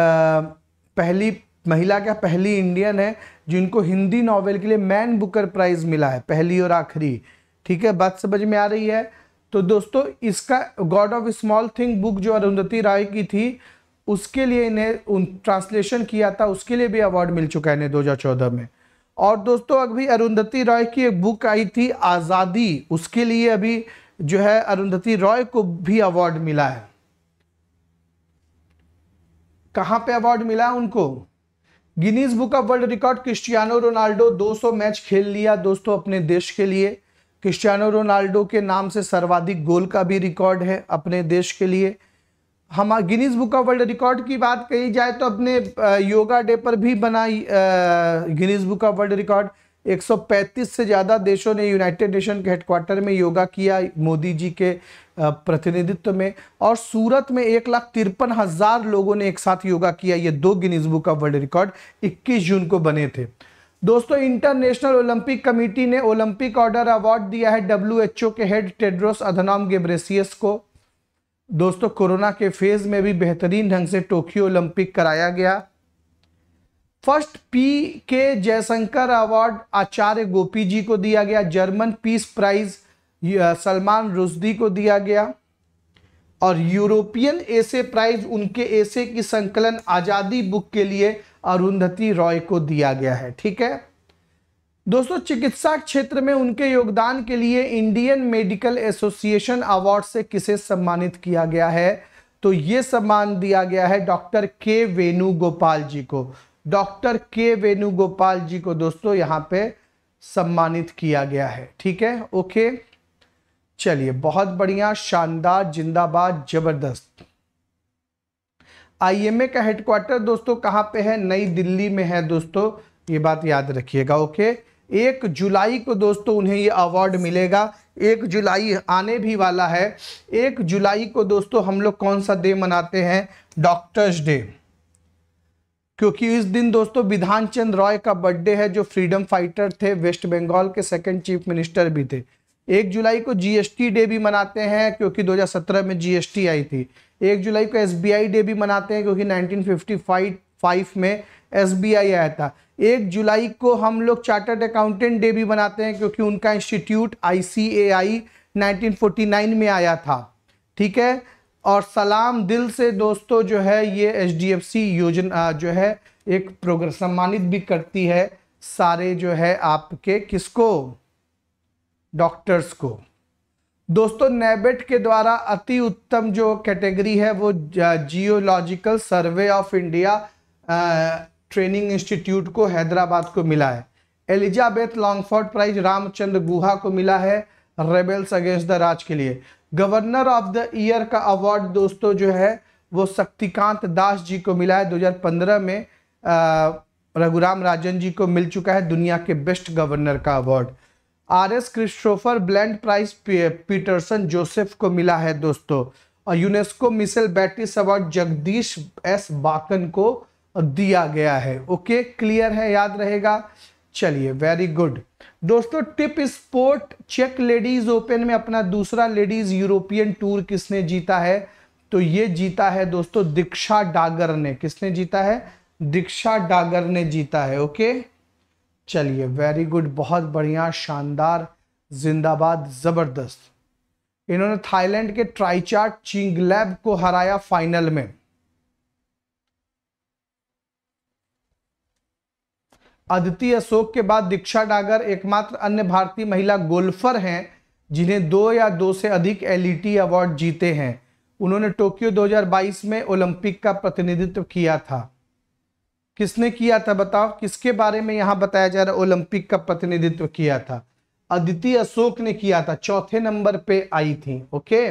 S1: पहली महिला क्या पहली इंडियन है जिनको हिंदी नॉवेल के लिए मैन बुकर प्राइज मिला है पहली और आखिरी ठीक है बात समझ में आ रही है तो दोस्तों इसका God of small thing book जो अरुंधति राय की थी उसके लिए इन्हें उन ट्रांसलेशन किया था उसके लिए भी अवार्ड मिल चुका है इन्हें दो में और दोस्तों अभी अरुंधति रॉय की एक बुक आई थी आज़ादी उसके लिए अभी जो है अरुंधति रॉय को भी अवार्ड मिला है कहाँ पे अवार्ड मिला है उनको Guinness book of world record Cristiano Ronaldo 200 match खेल लिया दोस्तों अपने देश के लिए क्रिस्टियानो रोनाल्डो के नाम से सर्वाधिक गोल का भी रिकॉर्ड है अपने देश के लिए हम Guinness book of world record की बात कही जाए तो अपने योगा डे पर भी बना Guinness book of world record 135 से ज़्यादा देशों ने यूनाइटेड नेशन के हेडक्वार्टर में योगा किया मोदी जी के प्रतिनिधित्व में और सूरत में एक लाख तिरपन हज़ार लोगों ने एक साथ योगा किया ये दो Guinness book of world record 21 June को बने थे दोस्तों इंटरनेशनल ओलंपिक कमेटी ने ओलंपिक ऑर्डर अवार्ड दिया है डब्ल्यू के हेड टेड्रोस अधनाम गेब्रेसियस को दोस्तों कोरोना के फेज में भी बेहतरीन ढंग से टोक्यो ओलंपिक कराया गया फर्स्ट पी के जयशंकर अवार्ड आचार्य गोपी जी को दिया गया German peace prize Salman Rushdie को दिया गया और यूरोपियन एसे प्राइज उनके एसे की संकलन आज़ादी बुक के लिए अरुंधति रॉय को दिया गया है ठीक है दोस्तों चिकित्सा क्षेत्र में उनके योगदान के लिए इंडियन मेडिकल एसोसिएशन अवार्ड से किसे सम्मानित किया गया है तो ये सम्मान दिया गया है डॉक्टर के वेणुगोपाल जी को डॉक्टर के वेणुगोपाल जी को दोस्तों यहाँ पे सम्मानित किया गया है ठीक है ओके चलिए बहुत बढ़िया शानदार जिंदाबाद जबरदस्त आईएमए का हेडक्वार्टर दोस्तों कहाँ पे है नई दिल्ली में है दोस्तों ये बात याद रखिएगा ओके एक जुलाई को दोस्तों उन्हें ये अवार्ड मिलेगा एक जुलाई आने भी वाला है एक जुलाई को दोस्तों हम लोग कौन सा डे मनाते हैं डॉक्टर्स डे क्योंकि इस दिन दोस्तों विधान चंद रॉय का बर्थडे है जो फ्रीडम फाइटर थे वेस्ट बंगाल के सेकंड चीफ मिनिस्टर भी थे एक जुलाई को जीएसटी डे भी मनाते हैं क्योंकि 2017 में जीएसटी आई थी एक जुलाई को एसबीआई डे भी मनाते हैं क्योंकि 1955 में एसबीआई आया था एक जुलाई को हम लोग चार्टर्ड अकाउंटेंट डे भी मनाते हैं क्योंकि उनका इंस्टीट्यूट आईसीएआई 1949 में आया था ठीक है और सलाम दिल से दोस्तों जो है ये एच योजना जो है एक प्रोग्र सम्मानित भी करती है सारे जो है आपके किसको डॉक्टर्स को दोस्तों नेबेट के द्वारा अति उत्तम जो कैटेगरी है वो geological survey of India training institute को हैदराबाद को मिला है Elizabeth Longford prize Ramachandra Guha को मिला है रेबल्स अगेंस्ट द राज के लिए गवर्नर ऑफ द ईयर का अवार्ड दोस्तों जो है वो शक्तिकांत दास जी को मिला है 2015 में रघुराम राजन जी को मिल चुका है दुनिया के बेस्ट गवर्नर का award R S Christopher Bland prize Peterson Joseph को मिला है दोस्तों और UNESCO Michel Batisse award Jagdish S Bakan को दिया गया है ओके क्लियर है याद रहेगा चलिए वेरी गुड दोस्तों टिप स्पोर्ट चेक लेडीज ओपन में अपना दूसरा लेडीज यूरोपियन टूर किसने जीता है तो ये जीता है दोस्तों दीक्षा डागर ने किसने जीता है दीक्षा डागर ने जीता है ओके चलिए वेरी गुड बहुत बढ़िया शानदार जिंदाबाद जबरदस्त इन्होंने थाईलैंड के ट्राइचार्ट चिंगलैब को हराया फाइनल में अदिति अशोक के बाद दीक्षा डागर एकमात्र अन्य भारतीय महिला गोल्फर हैं जिन्हें दो या दो से अधिक एलईटी अवार्ड जीते हैं उन्होंने टोक्यो 2022 में ओलंपिक का प्रतिनिधित्व किया था किसने किया था बताओ किसके बारे में यहां बताया जा रहा है ओलंपिक का प्रतिनिधित्व किया था अदिति अशोक ने किया था चौथे नंबर पे आई थी ओके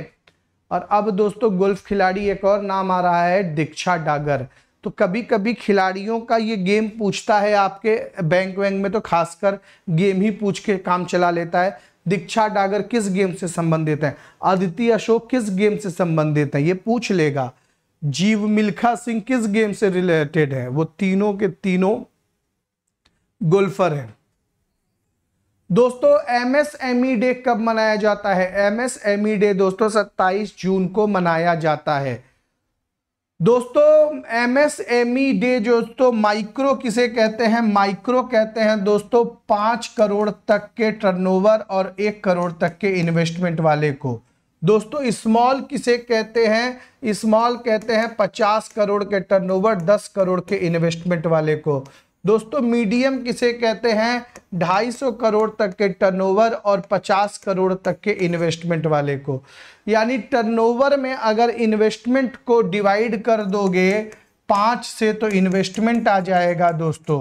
S1: और अब दोस्तों गोल्फ खिलाड़ी एक और नाम आ रहा है दीक्षा डागर तो कभी कभी खिलाड़ियों का ये गेम पूछता है आपके बैंक वैंक में तो खासकर गेम ही पूछ के काम चला लेता है दीक्षा डागर किस गेम से संबंधित हैं आदित्य अशोक किस गेम से संबंधित हैं ये पूछ लेगा जीव मिल्खा सिंह किस गेम से रिलेटेड है वो तीनों के तीनों गोल्फर हैं दोस्तों M S M E day कब मनाया जाता है M S M E day दोस्तों 27 जून को मनाया जाता है दोस्तों M S M E day दोस्तों माइक्रो किसे कहते हैं माइक्रो कहते हैं दोस्तों पांच करोड़ तक के टर्नओवर और एक करोड़ तक के इन्वेस्टमेंट वाले को दोस्तों स्मॉल किसे कहते हैं स्मॉल कहते हैं पचास करोड़ के टर्नओवर दस करोड़ के इन्वेस्टमेंट वाले को दोस्तों मीडियम किसे कहते हैं 250 करोड़ तक के टर्नओवर और 50 करोड़ तक के इन्वेस्टमेंट वाले को यानी टर्नओवर में अगर इन्वेस्टमेंट को डिवाइड कर दोगे पांच से तो इन्वेस्टमेंट आ जाएगा दोस्तों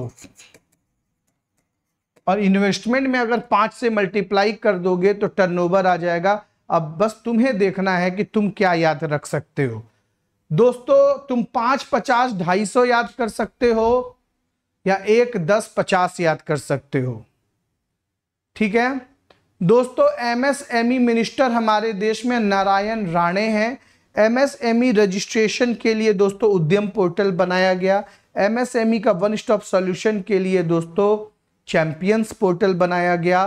S1: और इन्वेस्टमेंट में अगर पांच से मल्टीप्लाई कर दोगे तो टर्नओवर आ जाएगा अब बस तुम्हें देखना है कि तुम क्या याद रख सकते हो दोस्तों तुम पांच पचास ढाई सौ याद कर सकते हो या एक दस पचास याद कर सकते हो ठीक है दोस्तों एमएसएमई मिनिस्टर e हमारे देश में नारायण राणे हैं एमएसएमई रजिस्ट्रेशन e के लिए दोस्तों उद्यम पोर्टल बनाया गया एमएसएमई e का वन स्टॉप सॉल्यूशन के लिए दोस्तों चैंपियंस पोर्टल बनाया गया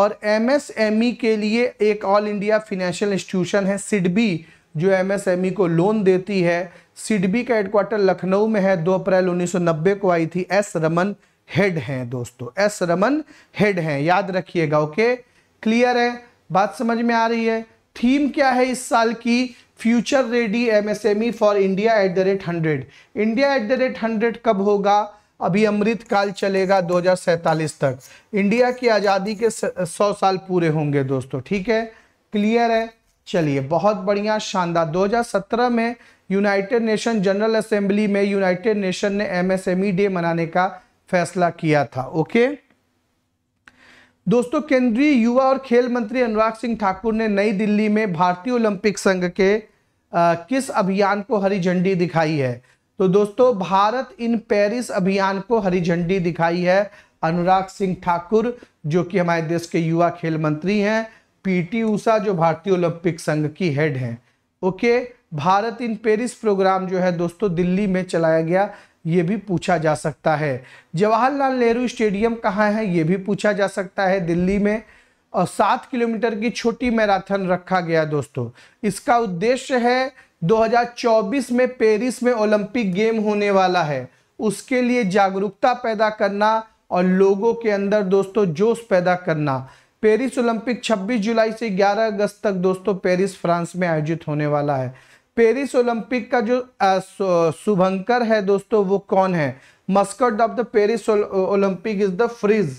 S1: और एमएसएमई के लिए एक ऑल इंडिया फिनेंशियल इंस्टीट्यूशन है सिडबी जो एमएसएमई को लोन देती है सिडबी का हेडक्वार्टर लखनऊ में है दो अप्रैल 1990 को आई थी एस रमन हेड हैं दोस्तों एस रमन हेड हैं याद रखिएगा ओके क्लियर है बात समझ में आ रही है थीम क्या है इस साल की future ready MSME for India at the rate hundred India at the rate hundred कब होगा अभी अमृत काल चलेगा दो तक इंडिया की आज़ादी के सौ साल पूरे होंगे दोस्तों ठीक है क्लियर है चलिए बहुत बढ़िया शानदार 2017 में यूनाइटेड नेशन जनरल असेंबली में यूनाइटेड नेशन ने एमएसएमई डे मनाने का फैसला किया था ओके दोस्तों केंद्रीय युवा और खेल मंत्री अनुराग सिंह ठाकुर ने नई दिल्ली में भारतीय ओलंपिक संघ के आ, किस अभियान को हरी झंडी दिखाई है तो दोस्तों भारत इन पेरिस अभियान को हरी झंडी दिखाई है अनुराग सिंह ठाकुर जो कि हमारे देश के युवा खेल मंत्री हैं पीटी ऊषा जो भारतीय ओलंपिक संघ की हेड हैं okay Bharat in Paris programme जो है दोस्तों दिल्ली में चलाया गया ये भी पूछा जा सकता है जवाहरलाल नेहरू स्टेडियम कहाँ है ये भी पूछा जा सकता है दिल्ली में और सात किलोमीटर की छोटी मैराथन रखा गया दोस्तों इसका उद्देश्य है 2024 में पेरिस में ओलंपिक गेम होने वाला है उसके लिए जागरूकता पैदा करना और लोगों के अंदर दोस्तों जोश पैदा करना पेरिस ओलंपिक 26 जुलाई से 11 अगस्त तक दोस्तों पेरिस फ्रांस में आयोजित होने वाला है पेरिस ओलंपिक का जो शुभंकर है दोस्तों वो कौन है mascot of the Paris olympic is the Phryge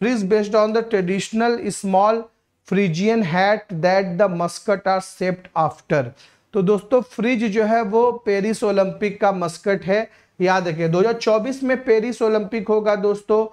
S1: Phryge based on the traditional small Phrygian hat that the mascot are shaped after तो दोस्तों फ्रिज जो है वो पेरिस ओलंपिक का मस्कट है याद रखिए 2024 में पेरिस ओलंपिक होगा दोस्तों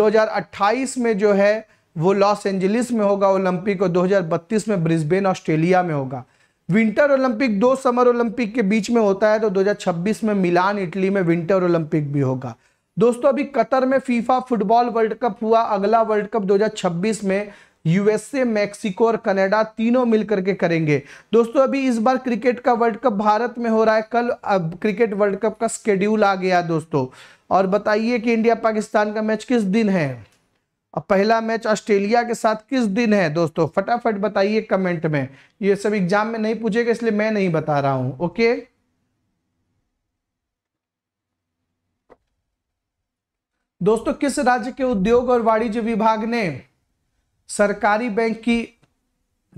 S1: 2028 में जो है वो लॉस एंजलिस में होगा ओलंपिक और 2032 में ब्रिस्बेन ऑस्ट्रेलिया में होगा विंटर ओलंपिक दो समर ओलंपिक के बीच में होता है तो 2026 में मिलान इटली में विंटर ओलंपिक भी होगा दोस्तों अभी कतर में फीफा फुटबॉल वर्ल्ड कप हुआ अगला वर्ल्ड कप 2026 में यूएसए मैक्सिको और कनाडा तीनों मिल करके करेंगे दोस्तों अभी इस बार क्रिकेट का वर्ल्ड कप भारत में हो रहा है कल अब क्रिकेट वर्ल्ड कप का स्केड्यूल आ गया दोस्तों और बताइए कि इंडिया पाकिस्तान का मैच किस दिन है अब पहला मैच ऑस्ट्रेलिया के साथ किस दिन है दोस्तों फटाफट बताइए कमेंट में ये सब एग्जाम में नहीं पूछेगा इसलिए मैं नहीं बता रहा हूं ओके दोस्तों किस राज्य के उद्योग और वाणिज्य विभाग ने सरकारी बैंक की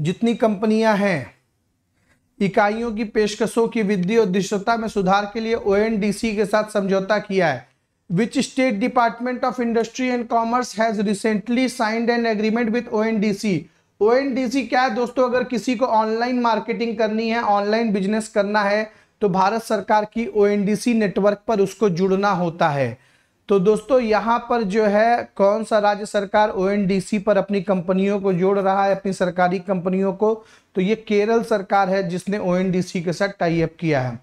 S1: जितनी कंपनियां हैं इकाइयों की पेशकशों की वृद्धि और दृश्यता में सुधार के लिए ओएनडीसी के साथ समझौता किया है which state department of industry and commerce has recently signed an agreement with ONDC ONDC क्या है दोस्तों अगर किसी को ऑनलाइन मार्केटिंग करनी है ऑनलाइन बिजनेस करना है तो भारत सरकार की ONDC नेटवर्क पर उसको जुड़ना होता है तो दोस्तों यहाँ पर जो है कौन सा राज्य सरकार ONDC पर अपनी कंपनियों को जोड़ रहा है अपनी सरकारी कंपनियों को तो ये केरल सरकार है जिसने ONDC के साथ टाई अप किया है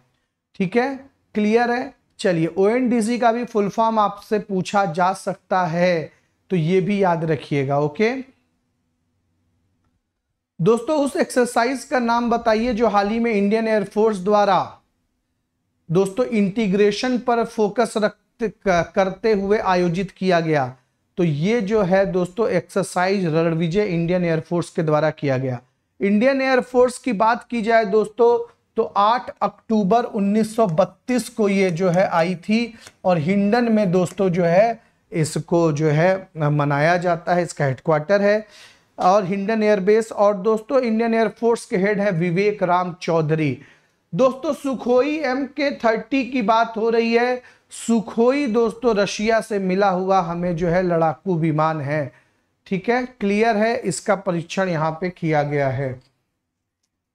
S1: ठीक है क्लियर है चलिए ओ का भी फुल फॉर्म आपसे पूछा जा सकता है तो ये भी याद रखिएगा ओके दोस्तों उस एक्सरसाइज का नाम बताइए जो हाल ही में इंडियन एयरफोर्स द्वारा दोस्तों इंटीग्रेशन पर फोकस रखते करते हुए आयोजित किया गया तो ये जो है दोस्तों एक्सरसाइज रणविजय इंडियन एयरफोर्स के द्वारा किया गया इंडियन एयरफोर्स की बात की जाए दोस्तों तो 8 अक्टूबर 1932 को ये जो है आई थी और हिंडन में दोस्तों जो है इसको जो है मनाया जाता है इसका हेडक्वार्टर है और हिंडन एयरबेस और दोस्तों इंडियन एयरफोर्स के हेड है विवेक राम चौधरी दोस्तों सुखोई एम के थर्टी की बात हो रही है सुखोई दोस्तों रशिया से मिला हुआ हमें जो है लड़ाकू विमान है ठीक है क्लियर है इसका परीक्षण यहाँ पे किया गया है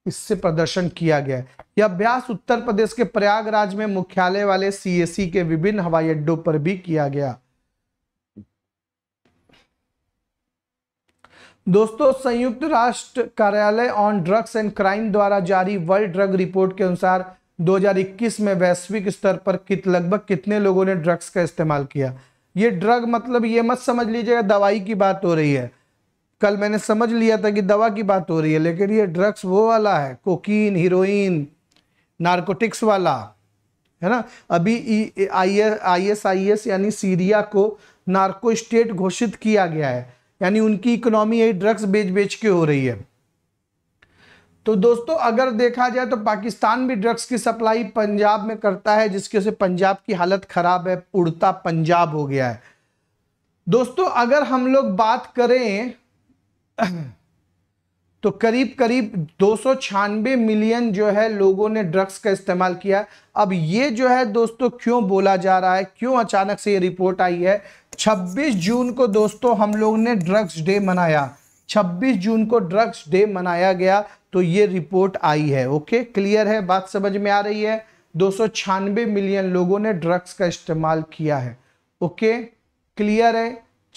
S1: इससे प्रदर्शन किया गया है यह अभ्यास उत्तर प्रदेश के प्रयागराज में मुख्यालय वाले सीएसी के विभिन्न हवाई अड्डों पर भी किया गया दोस्तों संयुक्त राष्ट्र कार्यालय ऑन ड्रग्स एंड क्राइम द्वारा जारी वर्ल्ड ड्रग रिपोर्ट के अनुसार 2021 में वैश्विक स्तर पर कित लगभग कितने लोगों ने ड्रग्स का इस्तेमाल किया ये ड्रग मतलब ये मत समझ लीजिएगा दवाई की बात हो रही है कल मैंने समझ लिया था कि दवा की बात हो रही है लेकिन ये ड्रग्स वो वाला है कोकीन हीरोइन नारकोटिक्स वाला है ना अभी आई एस आई एस यानी सीरिया को नार्को स्टेट घोषित किया गया है यानी उनकी इकोनॉमी यही ड्रग्स बेच बेच के हो रही है तो दोस्तों अगर देखा जाए तो पाकिस्तान भी ड्रग्स की सप्लाई पंजाब में करता है जिसकी वजह से पंजाब की हालत ख़राब है उड़ता पंजाब हो गया है दोस्तों अगर हम लोग बात करें तो करीब करीब दो मिलियन जो है लोगों ने ड्रग्स का इस्तेमाल किया अब ये जो है दोस्तों क्यों बोला जा रहा है क्यों अचानक से ये रिपोर्ट आई है 26 जून को दोस्तों हम लोग ने ड्रग्स डे मनाया 26 जून को ड्रग्स डे मनाया गया तो ये रिपोर्ट आई है ओके क्लियर है बात समझ में आ रही है दो मिलियन लोगों ने ड्रग्स का इस्तेमाल किया है ओके क्लियर है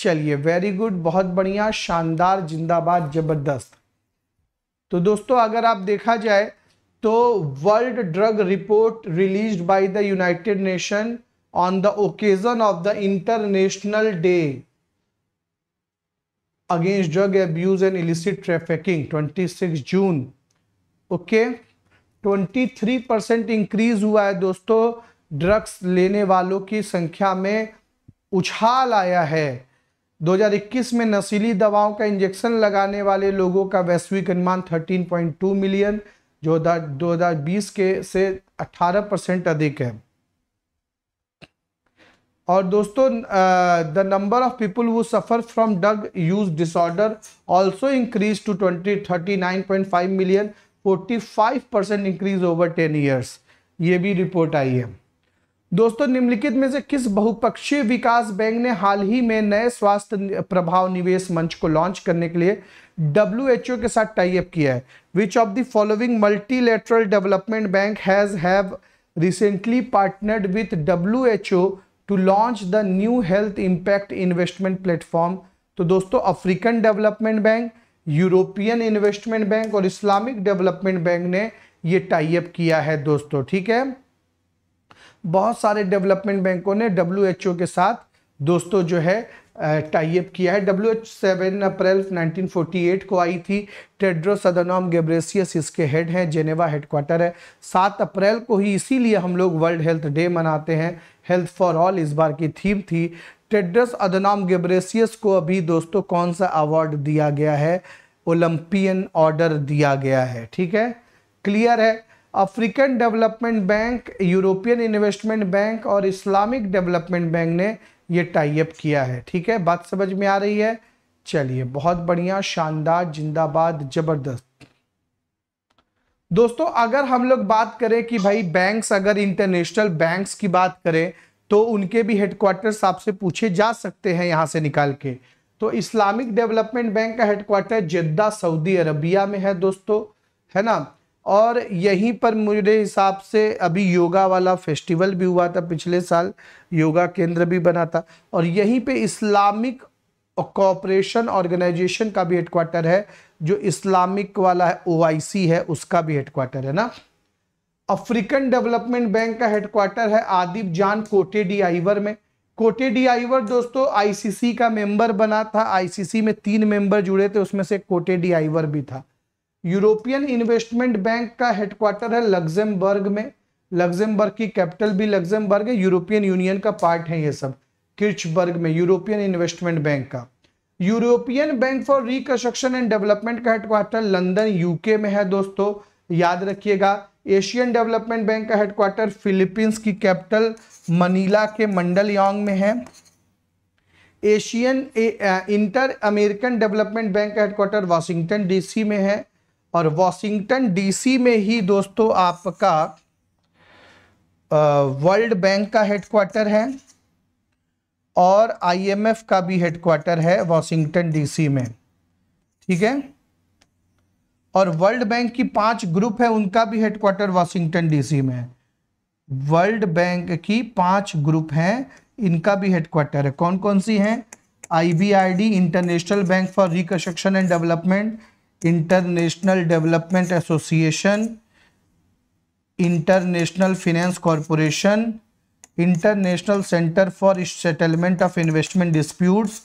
S1: चलिए वेरी गुड बहुत बढ़िया शानदार जिंदाबाद जबरदस्त तो दोस्तों अगर आप देखा जाए तो world drug report release by the United Nation on the occasion of the international day against drug abuse and illicit trafficking 26 June okay 23 percent increase हुआ है दोस्तों ड्रग्स लेने वालों की संख्या में उछाल आया है 2021 में नशीली दवाओं का इंजेक्शन लगाने वाले लोगों का वैश्विक अनुमान 13.2 मिलियन जो 2020 के से 18 परसेंट अधिक है और दोस्तों the number of people who suffer from drug use disorder also increase to twenty thirty nine point five million forty five percent increase over ten years ये भी रिपोर्ट आई है दोस्तों निम्नलिखित में से किस बहुपक्षीय विकास बैंक ने हाल ही में नए स्वास्थ्य प्रभाव निवेश मंच को लॉन्च करने के लिए डब्ल्यू के साथ टाइप किया है which of the following multilateral development bank has have with W H O to launch the new health impact investment platform तो दोस्तों African development bank European investment bank और इस्लामिक डेवलपमेंट बैंक ने ये type किया है दोस्तों ठीक है बहुत सारे डेवलपमेंट बैंकों ने डब्ल्यू के साथ दोस्तों जो है टाइप किया है डब्ल्यू एच सेवन अप्रैल 1948 को आई थी टेड्रो सदनॉम गेब्रेसियस इसके हेड हैं जेनेवा हेडक्वार्टर है सात अप्रैल को ही इसीलिए हम लोग वर्ल्ड हेल्थ डे मनाते हैं हेल्थ फॉर ऑल इस बार की थीम थी टेड्रस अदनॉम गेब्रेसियस को अभी दोस्तों कौन सा अवार्ड दिया गया है ओलंपियन ऑर्डर दिया गया है ठीक है क्लियर है African development bank European investment bank और इस्लामिक डेवलपमेंट बैंक ने ये टाइप किया है ठीक है बात समझ में आ रही है चलिए बहुत बढ़िया शानदार जिंदाबाद जबरदस्त दोस्तों अगर हम लोग बात करें कि भाई बैंक्स अगर इंटरनेशनल बैंक्स की बात करें तो उनके भी हेडक्वार्टर्स आपसे पूछे जा सकते हैं यहाँ से निकाल के तो इस्लामिक डेवलपमेंट बैंक का हेडक्वार्टर जिद्दा सऊदी अरबिया में है दोस्तों है ना और यहीं पर मेरे हिसाब से अभी योगा वाला फेस्टिवल भी हुआ था पिछले साल योगा केंद्र भी बना था और यहीं पे इस्लामिक कॉपरेशन ऑर्गेनाइजेशन का भी हेडक्वार्टर है जो इस्लामिक वाला है ओ है उसका भी हेडक्वार्टर है ना अफ्रीकन डेवलपमेंट बैंक का हेडक्वार्टर है आदिब जान कोटे डी आईवर में कोटे डी आईवर दोस्तों आईसीसी का मेंबर बना था आईसीसी में तीन मेंबर जुड़े थे उसमें से कोटे डी आईवर भी था यूरोपियन इन्वेस्टमेंट बैंक का हेडक्वार्टर है लग्जमबर्ग में लग्जमबर्ग की कैपिटल भी लग्जमबर्ग है यूरोपियन यूनियन का पार्ट है ये सब किर्चबर्ग में यूरोपियन इन्वेस्टमेंट बैंक का European bank for reconstruction and development का हेडक्वार्टर लंदन यूके में है दोस्तों याद रखिएगा एशियन डेवलपमेंट बैंक का हेडक्वार्टर फिलीपींस की कैपिटल मनीला के मंडल यांग में है Asian inter American development bank का हेडक्वार्टर वाशिंगटन डीसी में है और वॉशिंगटन डीसी में ही दोस्तों आपका वर्ल्ड बैंक का हेडक्वार्टर है और आईएमएफ का भी हेडक्वार्टर है वॉशिंगटन डीसी में ठीक है और वर्ल्ड बैंक की पांच ग्रुप है उनका भी हेडक्वार्टर वॉशिंगटन डीसी में है वर्ल्ड बैंक की पांच ग्रुप हैं इनका भी हेडक्वार्टर है कौन कौन सी हैं IBRD international bank for reconstruction and development international development association international finance corporation international centre for settlement of investment disputes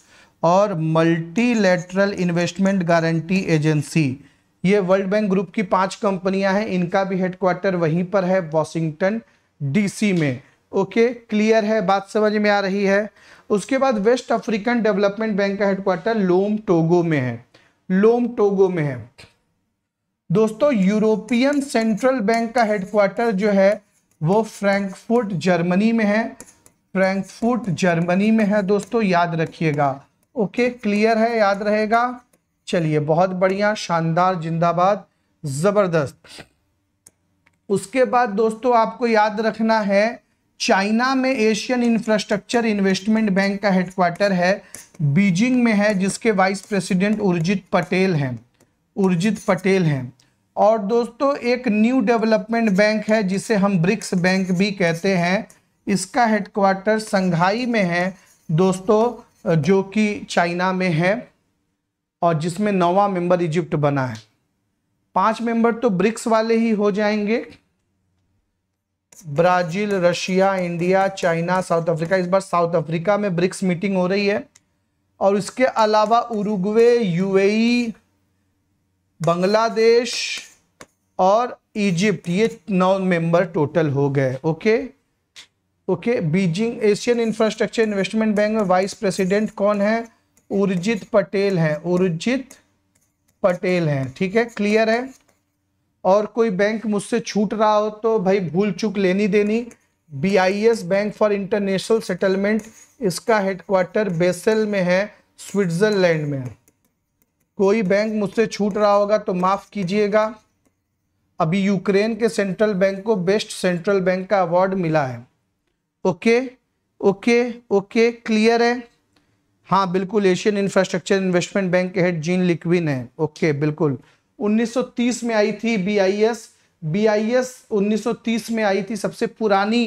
S1: और मल्टीलेटरल इन्वेस्टमेंट गारंटी एजेंसी ये वर्ल्ड बैंक ग्रुप की पांच कंपनियां हैं इनका भी हेडक्वार्टर वहीं पर है वॉशिंगटन डीसी में ओके क्लियर है बात समझ में आ रही है उसके बाद वेस्ट अफ्रीकन डेवलपमेंट बैंक का हेडक्वार्टर लोम टोगो में है लोम टोगो में है दोस्तों यूरोपियन सेंट्रल बैंक का हेडक्वार्टर जो है वो फ्रैंकफुर्ट जर्मनी में है फ्रैंकफुर्ट जर्मनी में है दोस्तों याद रखिएगा ओके क्लियर है याद रहेगा चलिए बहुत बढ़िया शानदार जिंदाबाद ज़बरदस्त उसके बाद दोस्तों आपको याद रखना है चाइना में एशियन इंफ्रास्ट्रक्चर इन्वेस्टमेंट बैंक का हेडक्वार्टर है बीजिंग में है जिसके वाइस प्रेसिडेंट उर्जित पटेल हैं उर्जित पटेल हैं और दोस्तों एक न्यू डेवलपमेंट बैंक है जिसे हम ब्रिक्स बैंक भी कहते हैं इसका हेडक्वार्टर संघाई में है दोस्तों जो कि चाइना में है और जिसमें नवा मेंबर इजिप्ट बना है पांच मेंबर तो ब्रिक्स वाले ही हो जाएंगे Brazil Russia India China South Africa इस बार साउथ अफ्रीका में ब्रिक्स मीटिंग हो रही है और उसके अलावा उरुग्वे यूएई बांग्लादेश और इजिप्ट ये नौ मेंबर टोटल हो गए okay okay Beijing Asian infrastructure investment bank में वाइस प्रेसिडेंट कौन है उर्जित पटेल हैं उर्जित पटेल हैं ठीक है क्लियर है और कोई बैंक मुझसे छूट रहा हो तो भाई भूल चूक लेनी देनी B I S bank for international settlement इसका हेडक्वार्टर बेसल में है स्विट्ज़रलैंड में कोई बैंक मुझसे छूट रहा होगा तो माफ़ कीजिएगा अभी यूक्रेन के सेंट्रल बैंक को बेस्ट सेंट्रल बैंक का अवार्ड मिला है ओके ओके ओके क्लियर है हाँ बिल्कुल एशियन इंफ्रास्ट्रक्चर इन्वेस्टमेंट बैंक के हेड जीन लिक्विन है ओके बिल्कुल 1930 में आई थी B B I S I S उन्नीस में आई थी सबसे पुरानी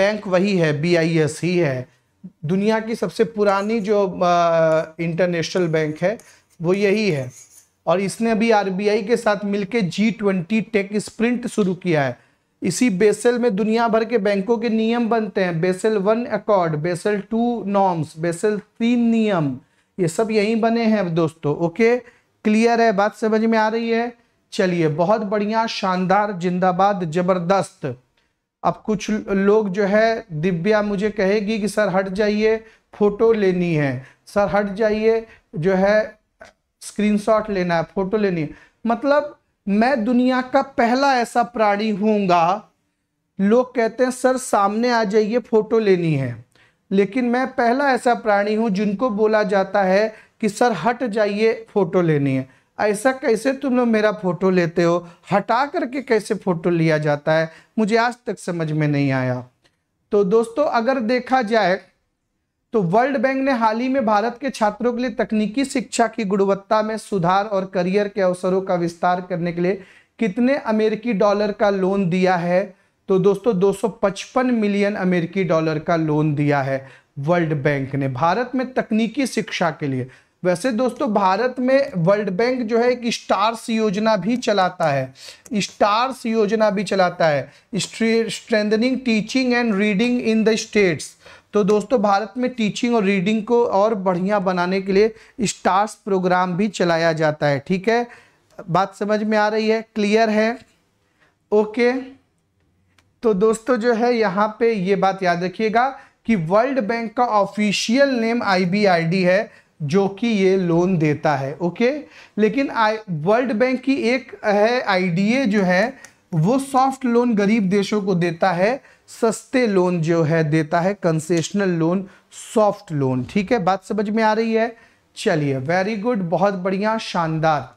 S1: बैंक वही है बी आई एस ही है दुनिया की सबसे पुरानी जो इंटरनेशनल बैंक है वो यही है और इसने अभी आरबीआई के साथ मिलकर जी ट्वेंटी टेक स्प्रिंट शुरू किया है इसी बेसल में दुनिया भर के बैंकों के नियम बनते हैं Basel one accord Basel two norms Basel तीन नियम ये सब यहीं बने हैं दोस्तों ओके क्लियर है बात समझ में आ रही है चलिए बहुत बढ़िया शानदार जिंदाबाद जबरदस्त अब कुछ लोग जो है दिव्या मुझे कहेगी कि सर हट जाइए फोटो लेनी है सर हट जाइए जो है स्क्रीनशॉट लेना है फोटो लेनी है मतलब मैं दुनिया का पहला ऐसा प्राणी हूँगा लोग कहते हैं सर सामने आ जाइए फोटो लेनी है लेकिन मैं पहला ऐसा प्राणी हूँ जिनको बोला जाता है कि सर हट जाइए फ़ोटो लेनी है ऐसा कैसे तुम लोग मेरा फ़ोटो लेते हो हटा करके कैसे फ़ोटो लिया जाता है मुझे आज तक समझ में नहीं आया तो दोस्तों अगर देखा जाए तो वर्ल्ड बैंक ने हाल ही में भारत के छात्रों के लिए तकनीकी शिक्षा की गुणवत्ता में सुधार और करियर के अवसरों का विस्तार करने के लिए कितने अमेरिकी डॉलर का लोन दिया है तो दोस्तों 255 मिलियन अमेरिकी डॉलर का लोन दिया है वर्ल्ड बैंक ने भारत में तकनीकी शिक्षा के लिए वैसे दोस्तों भारत में वर्ल्ड बैंक जो है एक स्टार्स योजना भी चलाता है स्टार्स योजना भी चलाता है strengthening teaching and reading in the states तो दोस्तों भारत में टीचिंग और रीडिंग को और बढ़िया बनाने के लिए स्टार्स प्रोग्राम भी चलाया जाता है ठीक है बात समझ में आ रही है क्लियर है ओके तो दोस्तों जो है यहाँ पे ये बात याद रखिएगा कि वर्ल्ड बैंक का ऑफिशियल नेम आईबीआईडी है जो कि ये लोन देता है ओके लेकिन वर्ल्ड बैंक की एक है आईडीए जो है वो सॉफ्ट लोन गरीब देशों को देता है सस्ते लोन जो है देता है कंसेशनल लोन सॉफ्ट लोन ठीक है बात समझ में आ रही है चलिए वेरी गुड बहुत बढ़िया शानदार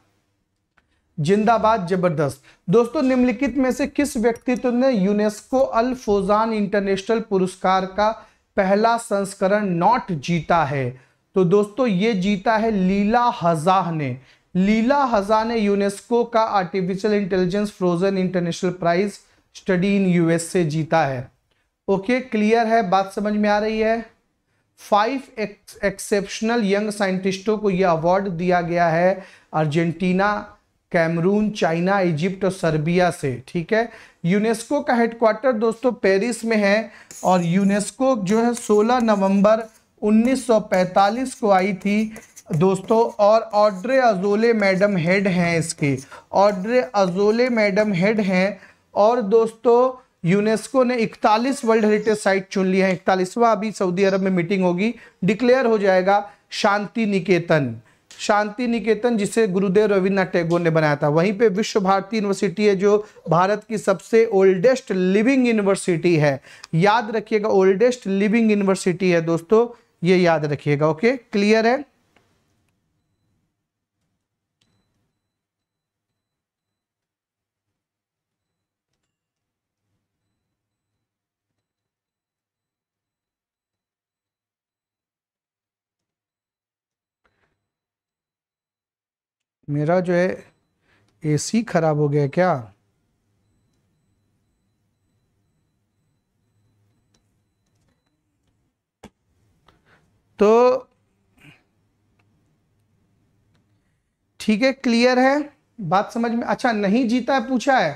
S1: जिंदाबाद जबरदस्त दोस्तों निम्नलिखित में से किस व्यक्तित्व ने यूनेस्को अल फोजान इंटरनेशनल पुरस्कार का पहला संस्करण नॉट जीता है तो दोस्तों ये जीता है लीला हजाह ने लीला हजा ने यूनेस्को का artificial intelligence frozen international prize study in US से जीता है ओके okay, क्लियर है बात समझ में आ रही है फाइव एक्सेप्शनल यंग साइंटिस्टों को यह अवार्ड दिया गया है अर्जेंटीना कैमरून चाइना इजिप्ट और सर्बिया से ठीक है यूनेस्को का हेडक्वार्टर दोस्तों पेरिस में है और यूनेस्को जो है 16 नवंबर 1945 को आई थी दोस्तों और ऑड्रे अजोले मैडम हेड हैं इसके ऑड्रे अजोले मैडम हेड हैं और दोस्तों यूनेस्को ने 41 वर्ल्ड हेरिटेज साइट चुन लिया है इकतालीसवा अभी सऊदी अरब में मीटिंग होगी डिक्लेयर हो जाएगा शांति निकेतन शांति निकेतन जिसे गुरुदेव रविन्द्रनाथ टैगोर ने बनाया था वहीं पे विश्व भारती यूनिवर्सिटी है जो भारत की सबसे ओल्डेस्ट लिविंग यूनिवर्सिटी है याद रखिएगा ओल्डेस्ट लिविंग यूनिवर्सिटी है दोस्तों ये याद रखिएगा ओके क्लियर है मेरा जो है एसी खराब हो गया क्या तो ठीक है क्लियर है बात समझ में अच्छा नहीं जीता है पूछा है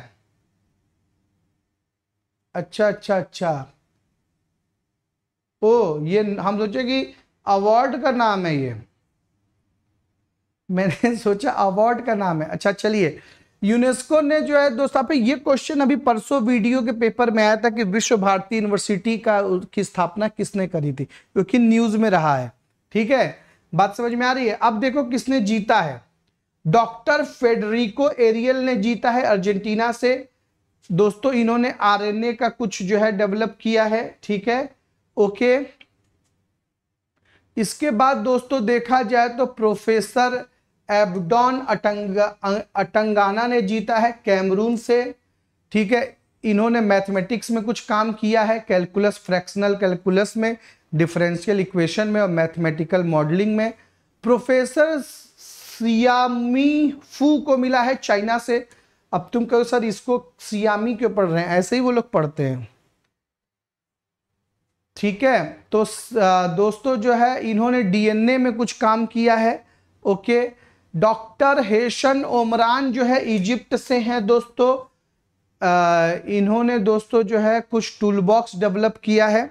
S1: अच्छा अच्छा अच्छा ओ ये हम सोचे कि अवार्ड का नाम है ये मैंने सोचा अवार्ड का नाम है अच्छा चलिए यूनेस्को ने जो है दोस्तों आप ये क्वेश्चन अभी परसों वीडियो के पेपर में आया था कि विश्व भारती यूनिवर्सिटी का की स्थापना किसने करी थी क्योंकि न्यूज में रहा है ठीक है बात समझ में आ रही है अब देखो किसने जीता है डॉक्टर फेडरिको एरियल ने जीता है अर्जेंटीना से दोस्तों इन्होंने आर का कुछ जो है डेवलप किया है ठीक है ओके इसके बाद दोस्तों देखा जाए तो प्रोफेसर एबडॉन अटंग अटंगाना ने जीता है कैमरून से ठीक है इन्होंने मैथमेटिक्स में कुछ काम किया है कैलकुलस फ्रैक्शनल कैलकुलस में डिफरेंशियल इक्वेशन में और मैथमेटिकल मॉडलिंग में प्रोफेसर सियामी फू को मिला है चाइना से अब तुम कहो सर इसको सियामी क्यों पढ़ रहे हैं ऐसे ही वो लोग पढ़ते हैं ठीक है तो दोस्तों जो है इन्होंने डीएनए में कुछ काम किया है ओके डॉक्टर हेशन ओमरान जो है इजिप्ट से हैं दोस्तों आ, इन्होंने दोस्तों जो है कुछ टूल बॉक्स डेवलप किया है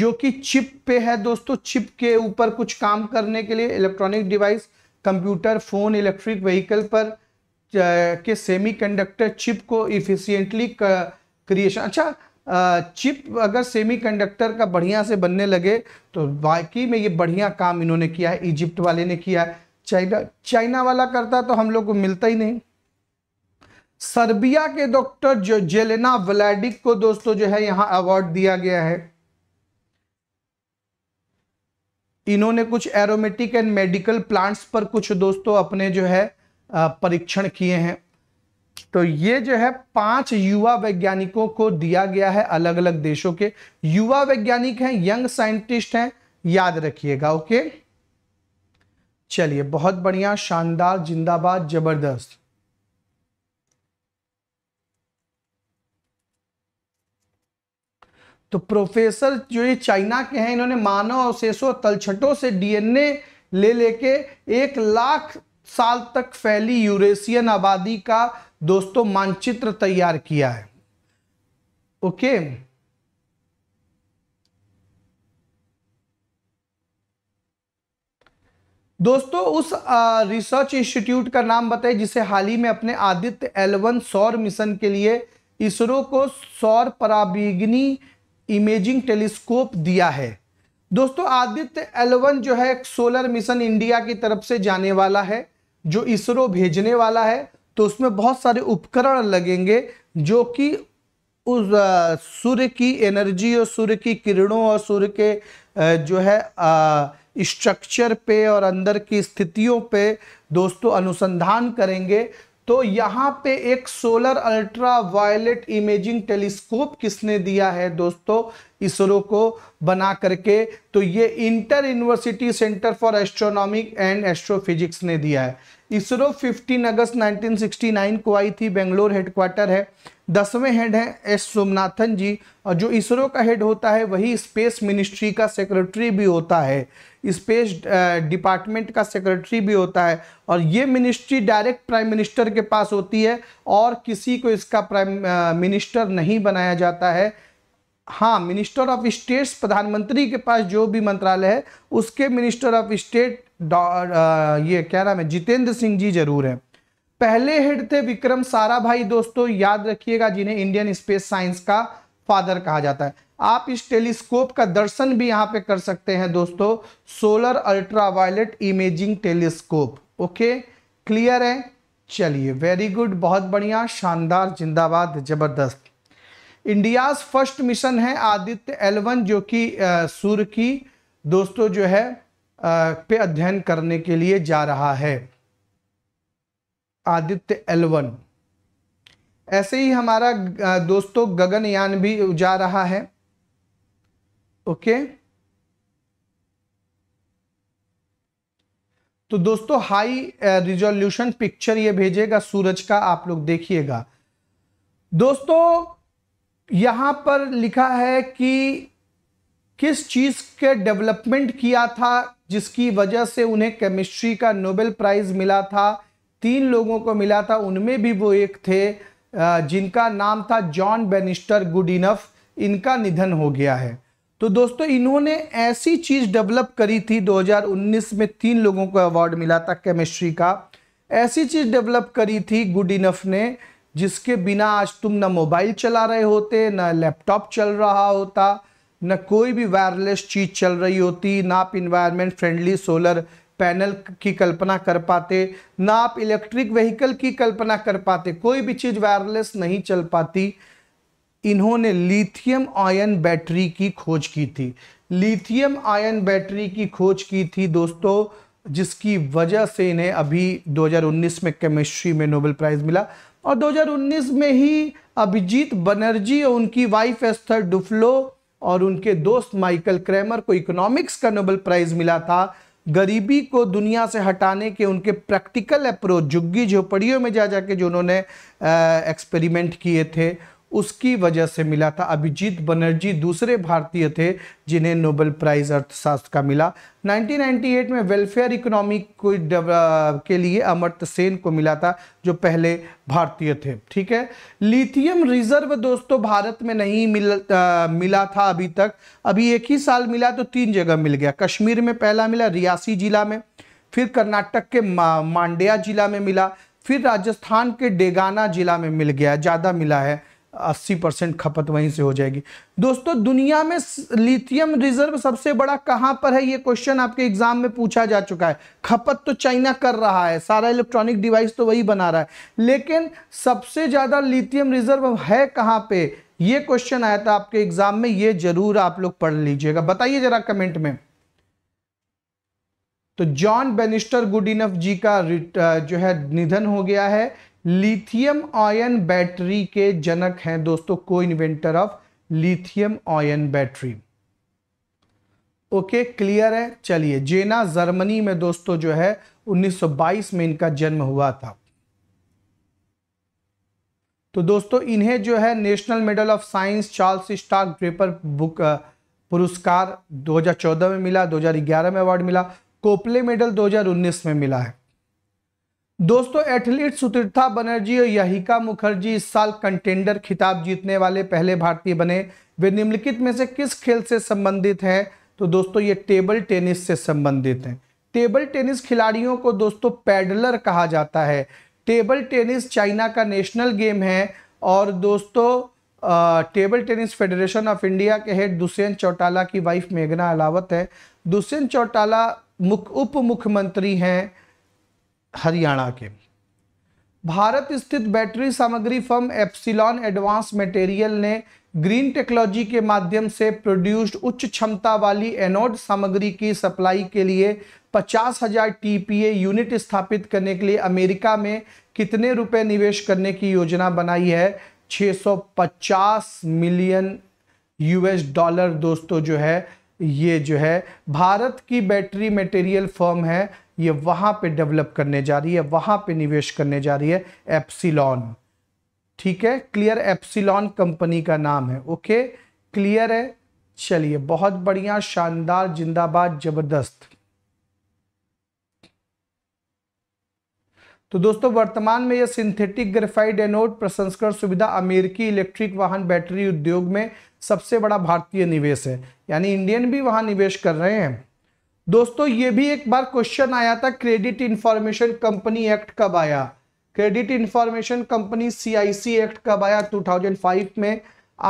S1: जो कि चिप पे है दोस्तों चिप के ऊपर कुछ काम करने के लिए electronic device computer phone electric vehicle पर के सेमीकंडक्टर चिप को इफिशियंटली क्रिएशन अच्छा चिप अगर सेमीकंडक्टर का बढ़िया से बनने लगे तो वाकई में ये बढ़िया काम इन्होंने किया है इजिप्ट वाले ने किया है चाइना चाइना वाला करता तो हम लोग को मिलता ही नहीं सर्बिया के डॉक्टर जो जेलेना व्लाडिक को दोस्तों जो है यहां अवार्ड दिया गया है इन्होंने कुछ एरोमेटिक एंड मेडिकल प्लांट्स पर कुछ दोस्तों अपने जो है परीक्षण किए हैं तो ये जो है पांच युवा वैज्ञानिकों को दिया गया है अलग अलग देशों के युवा वैज्ञानिक हैं यंग साइंटिस्ट हैं याद रखिएगा ओके चलिए बहुत बढ़िया शानदार जिंदाबाद जबरदस्त तो प्रोफेसर जो ये चाइना के हैं इन्होंने मानव अवशेषों तलछटों से डीएनए ले लेके एक लाख साल तक फैली यूरेशियन आबादी का दोस्तों मानचित्र तैयार किया है ओके okay. दोस्तों उस रिसर्च इंस्टीट्यूट का नाम बताइए जिसे हाल ही में अपने आदित्य एलवन सौर मिशन के लिए इसरो को सौर पराबिग्नी इमेजिंग टेलीस्कोप दिया है दोस्तों आदित्य एलवन जो है सोलर मिशन इंडिया की तरफ से जाने वाला है जो इसरो भेजने वाला है तो उसमें बहुत सारे उपकरण लगेंगे जो कि उस सूर्य की एनर्जी और सूर्य की किरणों और सूर्य के जो है आ, स्ट्रक्चर पे और अंदर की स्थितियों पे दोस्तों अनुसंधान करेंगे तो यहाँ पे एक solar ultra violet imaging telescope किसने दिया है दोस्तों इसरो को बना करके तो ये inter university centre for astronomic and astrophysics ने दिया है इसरो 15 अगस्त 1969 को आई थी बेंगलोर हेडक्वार्टर है दसवें हेड हैं एस सोमनाथन जी और जो इसरो का हेड होता है वही स्पेस मिनिस्ट्री का सेक्रेटरी भी होता है स्पेस डिपार्टमेंट का सेक्रेटरी भी होता है और ये मिनिस्ट्री डायरेक्ट प्राइम मिनिस्टर के पास होती है और किसी को इसका प्राइम मिनिस्टर नहीं बनाया जाता है हाँ मिनिस्टर ऑफ स्टेट्स प्रधानमंत्री के पास जो भी मंत्रालय है उसके मिनिस्टर ऑफ स्टेट ये क्या नाम है जितेंद्र सिंह जी जरूर हैं पहले हेड थे विक्रम सारा भाई दोस्तों याद रखिएगा जिन्हें इंडियन स्पेस साइंस का फादर कहा जाता है आप इस टेलीस्कोप का दर्शन भी यहां पे कर सकते हैं दोस्तों solar ultraviolet imaging telescope okay clear है चलिए वेरी गुड बहुत बढ़िया शानदार जिंदाबाद जबरदस्त इंडियाज फर्स्ट मिशन है आदित्य एलवन जो कि सूर्य की दोस्तों जो है पे अध्ययन करने के लिए जा रहा है आदित्य एलवन ऐसे ही हमारा दोस्तों गगनयान भी जा रहा है ओके तो दोस्तों हाई रिजोल्यूशन पिक्चर ये भेजेगा सूरज का आप लोग देखिएगा दोस्तों यहां पर लिखा है कि किस चीज़ के डेवलपमेंट किया था जिसकी वजह से उन्हें केमिस्ट्री का नोबेल प्राइज़ मिला था तीन लोगों को मिला था उनमें भी वो एक थे जिनका नाम था जॉन बेनिस्टर गुड इनफ इनका निधन हो गया है तो दोस्तों इन्होंने ऐसी चीज़ डेवलप करी थी 2019 में तीन लोगों को अवार्ड मिला था केमिस्ट्री का ऐसी चीज़ डेवलप करी थी गुड इनफ ने जिसके बिना आज तुम ना मोबाइल चला रहे होते ना लैपटॉप चल रहा होता ना कोई भी वायरलेस चीज़ चल रही होती ना आप इन्वायरमेंट फ्रेंडली सोलर पैनल की कल्पना कर पाते ना आप इलेक्ट्रिक व्हीकल की कल्पना कर पाते कोई भी चीज़ वायरलेस नहीं चल पाती इन्होंने लिथियम आयन बैटरी की खोज की थी लिथियम आयन बैटरी की खोज की थी दोस्तों जिसकी वजह से इन्हें अभी 2019 में केमिस्ट्री में नोबेल प्राइज़ मिला और 2019 में ही अभिजीत बनर्जी और उनकी वाइफ एस्थर डुफ्लो और उनके दोस्त माइकल क्रेमर को इकोनॉमिक्स का नोबल प्राइज मिला था गरीबी को दुनिया से हटाने के उनके प्रैक्टिकल अप्रोच झुग्गी झोपड़ियों में जा जाके जो उन्होंने एक्सपेरिमेंट किए थे उसकी वजह से मिला था अभिजीत बनर्जी दूसरे भारतीय थे जिन्हें नोबेल प्राइज अर्थशास्त्र का मिला 1998 में वेलफेयर इकोनॉमी को के लिए अमर्त सेन को मिला था जो पहले भारतीय थे ठीक है लिथियम रिजर्व दोस्तों भारत में नहीं मिल आ, मिला था अभी तक अभी एक ही साल मिला तो तीन जगह मिल गया कश्मीर में पहला मिला रियासी जिला में फिर कर्नाटक के मांड्या जिला में मिला फिर राजस्थान के डेगाना जिला में मिल गया ज़्यादा मिला है अस्सी परसेंट खपत वहीं से हो जाएगी दोस्तों दुनिया में लिथियम रिजर्व सबसे बड़ा कहां पर है ये क्वेश्चन आपके एग्जाम में पूछा जा चुका है खपत तो चाइना कर रहा है सारा इलेक्ट्रॉनिक डिवाइस तो वही बना रहा है लेकिन सबसे ज़्यादा लिथियम रिजर्व है कहां पे ये क्वेश्चन आया था आपके एग्जाम में ये जरूर आप लोग पढ़ लीजिएगा बताइए जरा कमेंट में तो John Bannister Goodenough ji का जो है निधन हो गया है लिथियम आयन बैटरी के जनक हैं दोस्तों को inventor of lithium ion battery okay clear है चलिए जेना जर्मनी में दोस्तों जो है 1922 में इनका जन्म हुआ था तो दोस्तों इन्हें जो है national medal of science Charles Stark Draper book पुरस्कार 2014 में मिला 2011 में अवार्ड मिला कोपले मेडल 2019 में मिला है दोस्तों एथलीट सुतीर्था बनर्जी और यहीिका मुखर्जी इस साल कंटेंडर खिताब जीतने वाले पहले भारतीय बने वे निम्नलिखित में से किस खेल से संबंधित हैं तो दोस्तों ये टेबल टेनिस से संबंधित हैं टेबल टेनिस खिलाड़ियों को दोस्तों पैडलर कहा जाता है टेबल टेनिस चाइना का नेशनल गेम है और दोस्तों table tennis federation of India के हेड दुष्यंत चौटाला की वाइफ मेघना अलावत है दुष्यंत चौटाला मुख उप मुख्यमंत्री हैं हरियाणा के भारत स्थित बैटरी सामग्री फर्म एप्सिलॉन एडवांस मटेरियल ने ग्रीन टेक्नोलॉजी के माध्यम से प्रोड्यूस्ड उच्च क्षमता वाली एनोड सामग्री की सप्लाई के लिए पचास हजार टीपीए यूनिट स्थापित करने के लिए अमेरिका में कितने रुपए निवेश करने की योजना बनाई है 650 मिलियन यूएस डॉलर दोस्तों जो है ये जो है भारत की बैटरी मटेरियल फर्म है ये वहां पे डेवलप करने जा रही है वहां पे निवेश करने जा रही है एप्सिलॉन ठीक है क्लियर एप्सिलॉन कंपनी का नाम है ओके क्लियर है चलिए बहुत बढ़िया शानदार जिंदाबाद जबरदस्त तो दोस्तों वर्तमान में यह सिंथेटिक ग्रेफाइड एनोड प्रसंस्करण सुविधा अमेरिकी इलेक्ट्रिक वाहन बैटरी उद्योग में सबसे बड़ा भारतीय निवेश है यानी इंडियन भी वहां निवेश कर रहे हैं दोस्तों ये भी एक बार क्वेश्चन आया था क्रेडिट इंफॉर्मेशन कंपनी एक्ट कब आया credit information company CIC act कब आया 2005 में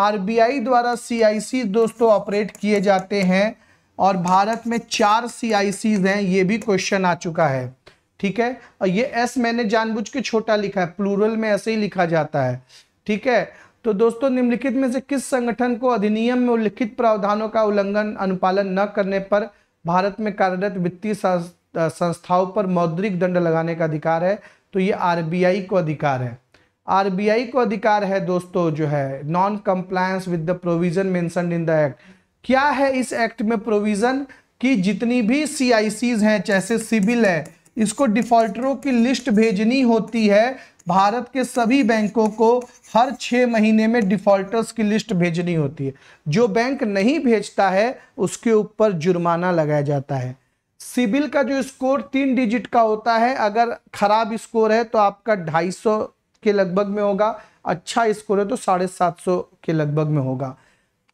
S1: आरबीआई द्वारा सीआईसी दोस्तों ऑपरेट किए जाते हैं और भारत में चार सीआईसी हैं ये भी क्वेश्चन आ चुका है ठीक है और ये एस मैंने जानबूझ के छोटा लिखा है प्लूरल में ऐसे ही लिखा जाता है ठीक है तो दोस्तों निम्नलिखित में से किस संगठन को अधिनियम में उल्लिखित प्रावधानों का उल्लंघन अनुपालन न करने पर भारत में कार्यरत वित्तीय संस्थाओं पर मौद्रिक दंड लगाने का अधिकार है तो ये आरबीआई को अधिकार है आरबीआई को अधिकार है दोस्तों जो है non compliance with the provision mention in the act क्या है इस एक्ट में प्रोविजन कि जितनी भी सी हैं जैसे सिविल है इसको डिफॉल्टरों की लिस्ट भेजनी होती है भारत के सभी बैंकों को हर छः महीने में डिफ़ॉल्टर्स की लिस्ट भेजनी होती है जो बैंक नहीं भेजता है उसके ऊपर जुर्माना लगाया जाता है सिबिल का जो स्कोर तीन डिजिट का होता है अगर ख़राब स्कोर है तो आपका ढाई सौ के लगभग में होगा अच्छा स्कोर है तो साढ़े सात सौ के लगभग में होगा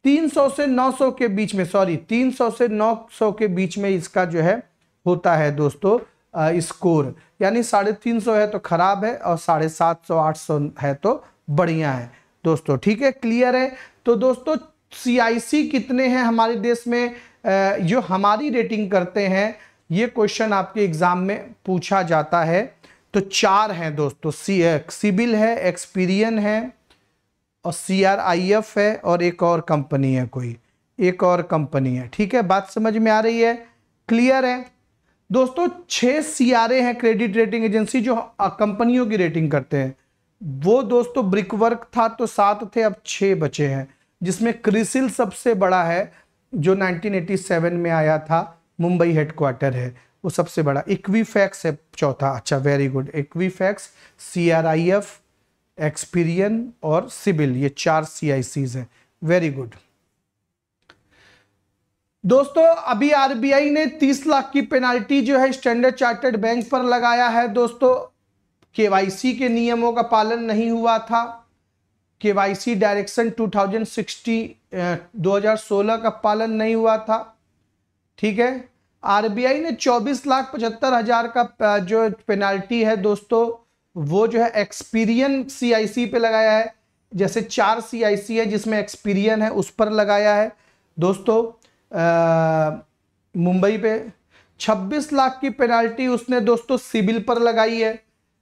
S1: तीन सौ से नौ सौ के बीच में सॉरी तीन सौ से नौ सौ के बीच में इसका जो है होता है दोस्तों स्कोर यानी साढ़े तीन सौ है तो ख़राब है और साढ़े सात सौ आठ सौ है तो बढ़िया है दोस्तों ठीक है क्लियर है तो दोस्तों सीआईसी कितने हैं हमारे देश में जो हमारी रेटिंग करते हैं ये क्वेश्चन आपके एग्ज़ाम में पूछा जाता है तो चार हैं दोस्तों सी सिबिल है एक्सपीरियन है और सी आर आई एफ है और एक और कंपनी है कोई एक और कंपनी है ठीक है बात समझ में आ रही है क्लियर है दोस्तों छः सीआरए हैं क्रेडिट रेटिंग एजेंसी जो कंपनियों की रेटिंग करते हैं वो दोस्तों ब्रिक वर्क था तो सात थे अब छः बचे हैं जिसमें क्रिसिल सबसे बड़ा है जो 1987 में आया था मुंबई हेडक्वार्टर है वो सबसे बड़ा इक्वीफैक्स है चौथा अच्छा very good Equifax CRIF Experian और सिबिल ये चार सीआईसीज हैं वेरी गुड दोस्तों अभी आरबीआई ने 30 लाख की पेनाल्टी जो है स्टैंडर्ड चार्टर्ड बैंक पर लगाया है दोस्तों केवाईसी के नियमों का पालन नहीं हुआ था केवाईसी डायरेक्शन 2060 2016 का पालन नहीं हुआ था ठीक है आरबीआई ने 24 लाख पचहत्तर हजार का जो पेनाल्टी है दोस्तों वो जो है एक्सपीरियन सीआईसी पे लगाया है जैसे चार सीआईसी है जिसमें एक्सपीरियन है उस पर लगाया है दोस्तों मुंबई पे 26 लाख की पेनाल्टी उसने दोस्तों सिविल पर लगाई है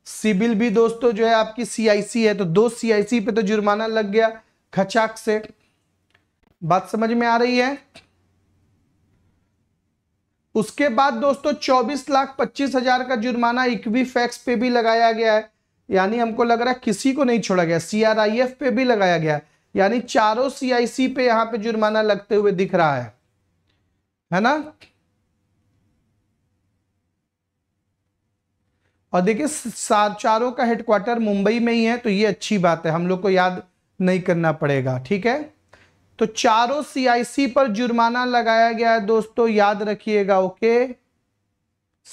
S1: सिविल भी दोस्तों जो है आपकी सीआईसी है तो दो सीआईसी पे तो जुर्माना लग गया खचाक से बात समझ में आ रही है उसके बाद दोस्तों 24 लाख पच्चीस हजार का जुर्माना इक्वी फैक्स पे भी लगाया गया है यानी हमको लग रहा है किसी को नहीं छोड़ा गया सीआरआईएफ पे भी लगाया गया यानी चारों सीआईसी पे यहां पे जुर्माना लगते हुए दिख रहा है है ना और देखिए चारों का हेडक्वार्टर मुंबई में ही है तो ये अच्छी बात है हम लोग को याद नहीं करना पड़ेगा ठीक है तो चारों सीआईसी पर जुर्माना लगाया गया है दोस्तों याद रखिएगा ओके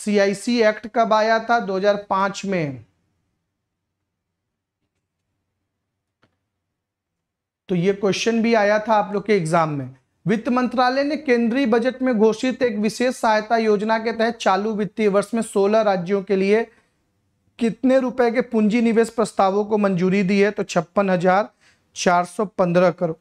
S1: सीआईसी एक्ट कब आया था 2005 में तो ये क्वेश्चन भी आया था आप लोग के एग्जाम में वित्त मंत्रालय ने केंद्रीय बजट में घोषित एक विशेष सहायता योजना के तहत चालू वित्तीय वर्ष में 16 राज्यों के लिए कितने रुपए के पूंजी निवेश प्रस्तावों को मंजूरी दी है तो छप्पन हजार चार सौ पंद्रह करोड़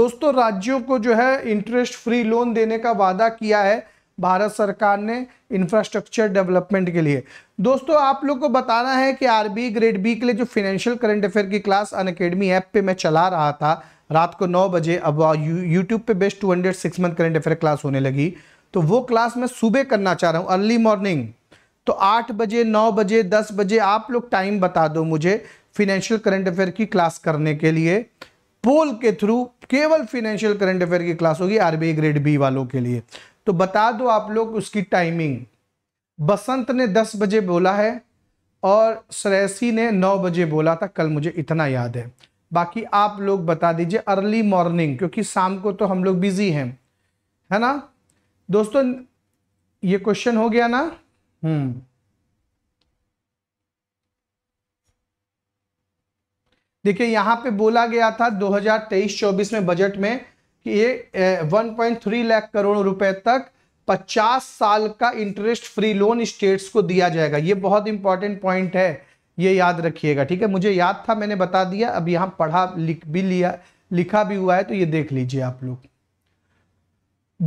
S1: दोस्तों राज्यों को जो है इंटरेस्ट फ्री लोन देने का वादा किया है भारत सरकार ने इंफ्रास्ट्रक्चर डेवलपमेंट के लिए दोस्तों आप लोग को बताना है कि आरबी ग्रेड बी के लिए जो फाइनेंशियल करंट अफेयर की क्लास अन अकेडमी ऐप पे मैं चला रहा था रात को नौ बजे अब यूट्यूब पे best two hundred six month current affair class होने लगी तो वो क्लास मैं सुबह करना चाह रहा हूँ अर्ली मॉर्निंग तो आठ बजे नौ बजे दस बजे आप लोग टाइम बता दो मुझे फिनेंशियल करंट अफेयर की क्लास करने के लिए पोल के थ्रू केवल फिनेंशियल करंट अफेयर की क्लास होगी आरबीआई ग्रेड बी वालों के लिए तो बता दो आप लोग उसकी टाइमिंग बसंत ने दस बजे बोला है और सरेसी ने नौ बजे बोला था कल मुझे इतना याद है बाकी आप लोग बता दीजिए अर्ली मॉर्निंग क्योंकि शाम को तो हम लोग बिजी हैं है ना दोस्तों ये क्वेश्चन हो गया ना हम्म देखिए यहाँ पे बोला गया था 2023-24 में बजट में कि ये 1.3 लाख करोड़ रुपए तक 50 साल का इंटरेस्ट फ्री लोन स्टेट्स को दिया जाएगा ये बहुत इंपॉर्टेंट पॉइंट है ये याद रखिएगा ठीक है मुझे याद था मैंने बता दिया अब यहाँ पढ़ा लिख भी लिया लिखा भी हुआ है तो ये देख लीजिए आप लोग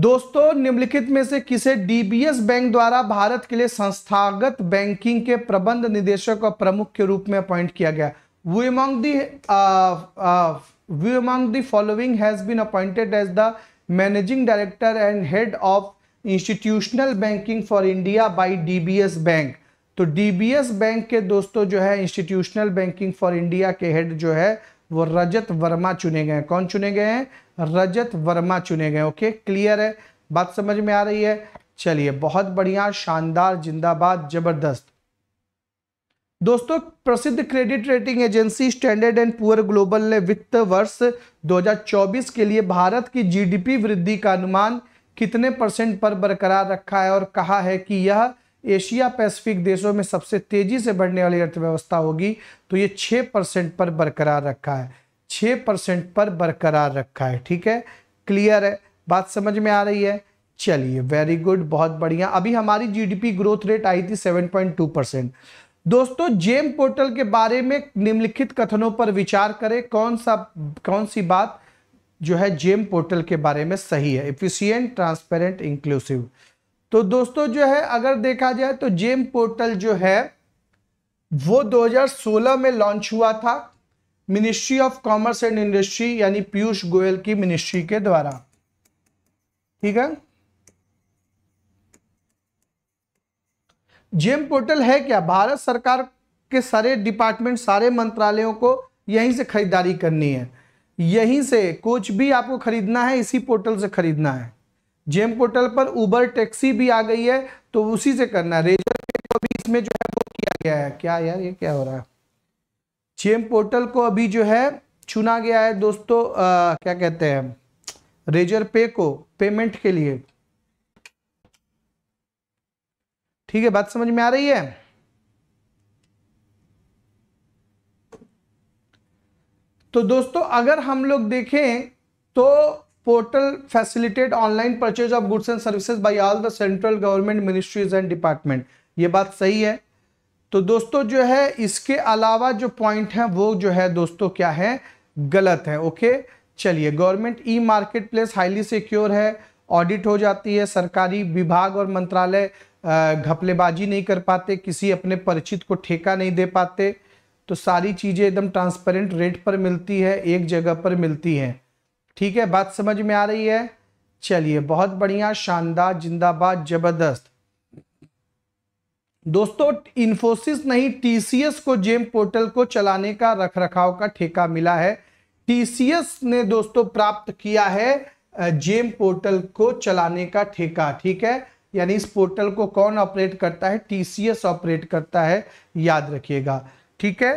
S1: दोस्तों निम्नलिखित में से किसे डीबीएस बैंक द्वारा भारत के लिए संस्थागत बैंकिंग के प्रबंध निदेशक और प्रमुख के रूप में अपॉइंट किया गया we among the following has been appointed as the managing director and head of institutional banking for India by DBS bank तो डीबीएस बैंक के दोस्तों जो है इंस्टीट्यूशनल बैंकिंग फॉर इंडिया के हेड जो है वो रजत वर्मा चुने गए हैं कौन चुने गए हैं रजत वर्मा चुने गए ओके क्लियर है बात समझ में आ रही है चलिए बहुत बढ़िया शानदार जिंदाबाद जबरदस्त दोस्तों प्रसिद्ध credit rating agency Standard and Poor global ने वित्त वर्ष 2024 के लिए भारत की जीडीपी वृद्धि का अनुमान कितने परसेंट पर बरकरार रखा है और कहा है कि यह एशिया पैसिफिक देशों में सबसे तेजी से बढ़ने वाली अर्थव्यवस्था होगी तो ये छः परसेंट पर बरकरार रखा है छः परसेंट पर बरकरार रखा है ठीक है क्लियर है बात समझ में आ रही है चलिए वेरी गुड बहुत बढ़िया अभी हमारी जीडीपी ग्रोथ रेट आई थी सेवन परसेंट दोस्तों जेम पोर्टल के बारे में निम्नलिखित कथनों पर विचार करें कौन सा कौन सी बात जो है जेम पोर्टल के बारे में सही है इफिशियंट ट्रांसपेरेंट इंक्लूसिव तो दोस्तों जो है अगर देखा जाए तो जेम पोर्टल जो है वो 2016 में लॉन्च हुआ था ministry of commerce and industry यानी पीयूष गोयल की मिनिस्ट्री के द्वारा ठीक है जेम पोर्टल है क्या भारत सरकार के सारे डिपार्टमेंट सारे मंत्रालयों को यहीं से खरीदारी करनी है यहीं से कुछ भी आपको खरीदना है इसी पोर्टल से खरीदना है जेम पोर्टल पर उबर टैक्सी भी आ गई है तो उसी से करना है रेजर को भी इसमें जो है वो किया गया है क्या यार ये क्या हो रहा है जेम पोर्टल को अभी जो है चुना गया है दोस्तों आ, क्या कहते हैं रेजर पे को पेमेंट के लिए ठीक है बात समझ में आ रही है तो दोस्तों अगर हम लोग देखें तो portal facilitate online purchase of goods and services by all the central government ministries and department ये बात सही है तो दोस्तों जो है इसके अलावा जो पॉइंट है वो जो है दोस्तों क्या है गलत है ओके चलिए government e market place highly secure है ऑडिट हो जाती है सरकारी विभाग और मंत्रालय घपलेबाजी नहीं कर पाते किसी अपने परिचित को ठेका नहीं दे पाते तो सारी चीज़ें एकदम ट्रांसपेरेंट रेट पर मिलती है एक जगह पर मिलती हैं ठीक है बात समझ में आ रही है चलिए बहुत बढ़िया शानदार जिंदाबाद जबरदस्त दोस्तों इंफोसिस नहीं टीसीएस को जेम पोर्टल को चलाने का रख रखाव का ठेका मिला है टीसीएस ने दोस्तों प्राप्त किया है जेम पोर्टल को चलाने का ठेका ठीक है यानी इस पोर्टल को कौन ऑपरेट करता है टीसीएस ऑपरेट करता है याद रखिएगा ठीक है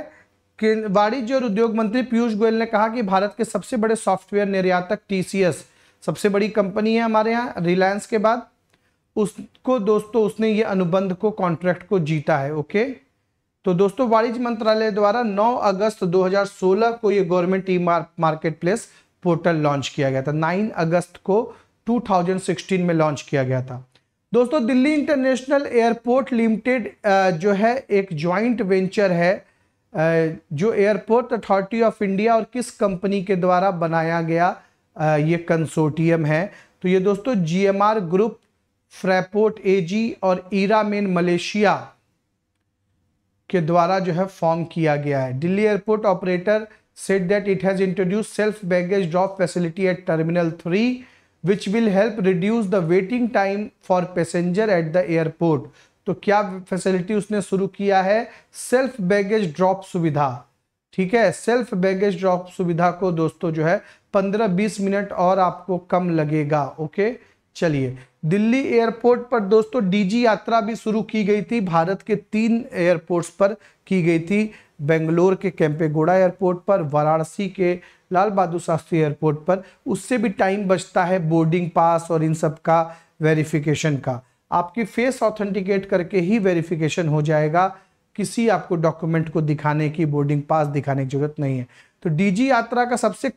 S1: वाणिज्य और उद्योग मंत्री पीयूष गोयल ने कहा कि भारत के सबसे बड़े सॉफ्टवेयर निर्यातक टीसीएस सबसे बड़ी कंपनी है हमारे यहाँ रिलायंस के बाद उसको दोस्तों उसने ये अनुबंध को कॉन्ट्रैक्ट को जीता है ओके तो दोस्तों वाणिज्य मंत्रालय द्वारा 9 अगस्त 2016 को ये government e market place portal launch किया गया था 9 अगस्त को 2016 में लॉन्च किया गया था दोस्तों दिल्ली इंटरनेशनल एयरपोर्ट लिमिटेड जो है एक ज्वाइंट वेंचर है जो एयरपोर्ट अथॉरिटी ऑफ इंडिया और किस कंपनी के द्वारा बनाया गया ये कंसोटियम है तो ये दोस्तों जीएमआर ग्रुप फ्रेपोर्ट एजी और मेन मलेशिया के द्वारा जो है फॉर्म किया गया है Delhi airport operator set that it has introduce self baggage drop facility at terminal three which will help reduce the waiting time for passenger at the airport तो क्या फैसिलिटी उसने शुरू किया है सेल्फ बैगेज ड्रॉप सुविधा ठीक है सेल्फ बैगेज ड्रॉप सुविधा को दोस्तों जो है 15-20 मिनट और आपको कम लगेगा ओके चलिए दिल्ली एयरपोर्ट पर दोस्तों डीजी यात्रा भी शुरू की गई थी भारत के तीन एयरपोर्ट्स पर की गई थी बेंगलोर के कैंपेगोड़ा एयरपोर्ट पर वाराणसी के लाल बहादुर शास्त्री एयरपोर्ट पर उससे भी टाइम बचता है बोर्डिंग पास और इन सब का वेरिफिकेशन का आपकी फेस ऑथेंटिकेट करके ही वेरिफिकेशन हो जाएगा किसी आपको डॉक्यूमेंट को दिखाने की बोर्डिंग पास दिखाने की जरूरत नहीं है तो डीजी यात्रा का सबसे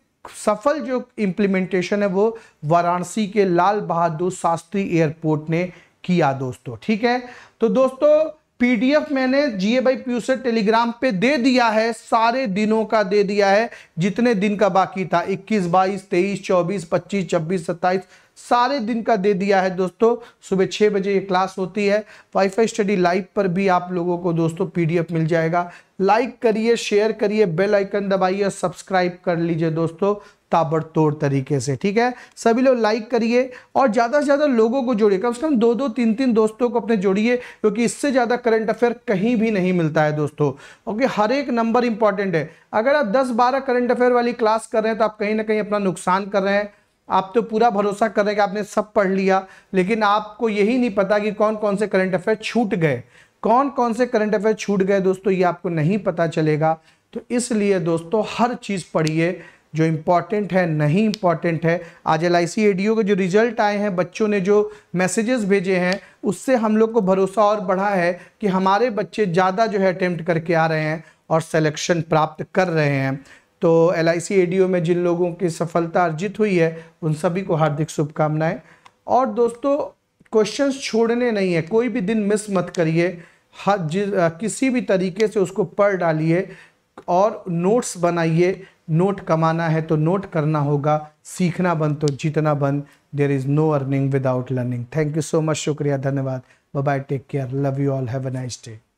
S1: सफल जो इम्प्लीमेंटेशन है वो वाराणसी के लाल बहादुर शास्त्री एयरपोर्ट ने किया दोस्तों ठीक है तो दोस्तों पीडीएफ मैंने जीए बाई पी से टेलीग्राम पे दे दिया है सारे दिनों का दे दिया है जितने दिन का बाकी था 21, 22, 23, 24, 25, 26, 27 सारे दिन का दे दिया है दोस्तों सुबह छः बजे ये क्लास होती है वाईफाई स्टडी लाइव पर भी आप लोगों को दोस्तों पीडीएफ मिल जाएगा लाइक करिए शेयर करिए बेल आइकन दबाइए और सब्सक्राइब कर लीजिए दोस्तों ताबड़तोड़ तरीके से ठीक है सभी लोग लाइक करिए और ज़्यादा से ज़्यादा लोगों को जोड़िए कम से कम दो दो तीन तीन दोस्तों को अपने जोड़िए क्योंकि इससे ज़्यादा करंट अफेयर कहीं भी नहीं मिलता है दोस्तों ओके हर एक नंबर इंपॉर्टेंट है अगर आप दस बारह करंट अफेयर वाली क्लास कर रहे हैं तो आप कहीं ना कहीं अपना नुकसान कर रहे हैं आप तो पूरा भरोसा कर रहे हैं कि आपने सब पढ़ लिया लेकिन आपको यही नहीं पता कि कौन कौन से करंट अफेयर छूट गए कौन कौन से करंट अफेयर छूट गए दोस्तों ये आपको नहीं पता चलेगा तो इसलिए दोस्तों हर चीज़ पढ़िए जो इम्पॉर्टेंट है नहीं इम्पॉर्टेंट है आज एल आई के जो रिजल्ट आए हैं बच्चों ने जो मैसेजेस भेजे हैं उससे हम लोग को भरोसा और बढ़ा है कि हमारे बच्चे ज़्यादा जो है अटैम्प्ट करके आ रहे हैं और सेलेक्शन प्राप्त कर रहे हैं तो एल आई में जिन लोगों की सफलता अर्जित हुई है उन सभी को हार्दिक शुभकामनाएं और दोस्तों क्वेश्चंस छोड़ने नहीं है कोई भी दिन मिस मत करिए हर किसी भी तरीके से उसको पढ़ डालिए और नोट्स बनाइए नोट कमाना है तो नोट करना होगा सीखना बन तो जीतना बन there is no earning without learning thank you so much शुक्रिया धन्यवाद bye take care love you all have a nice day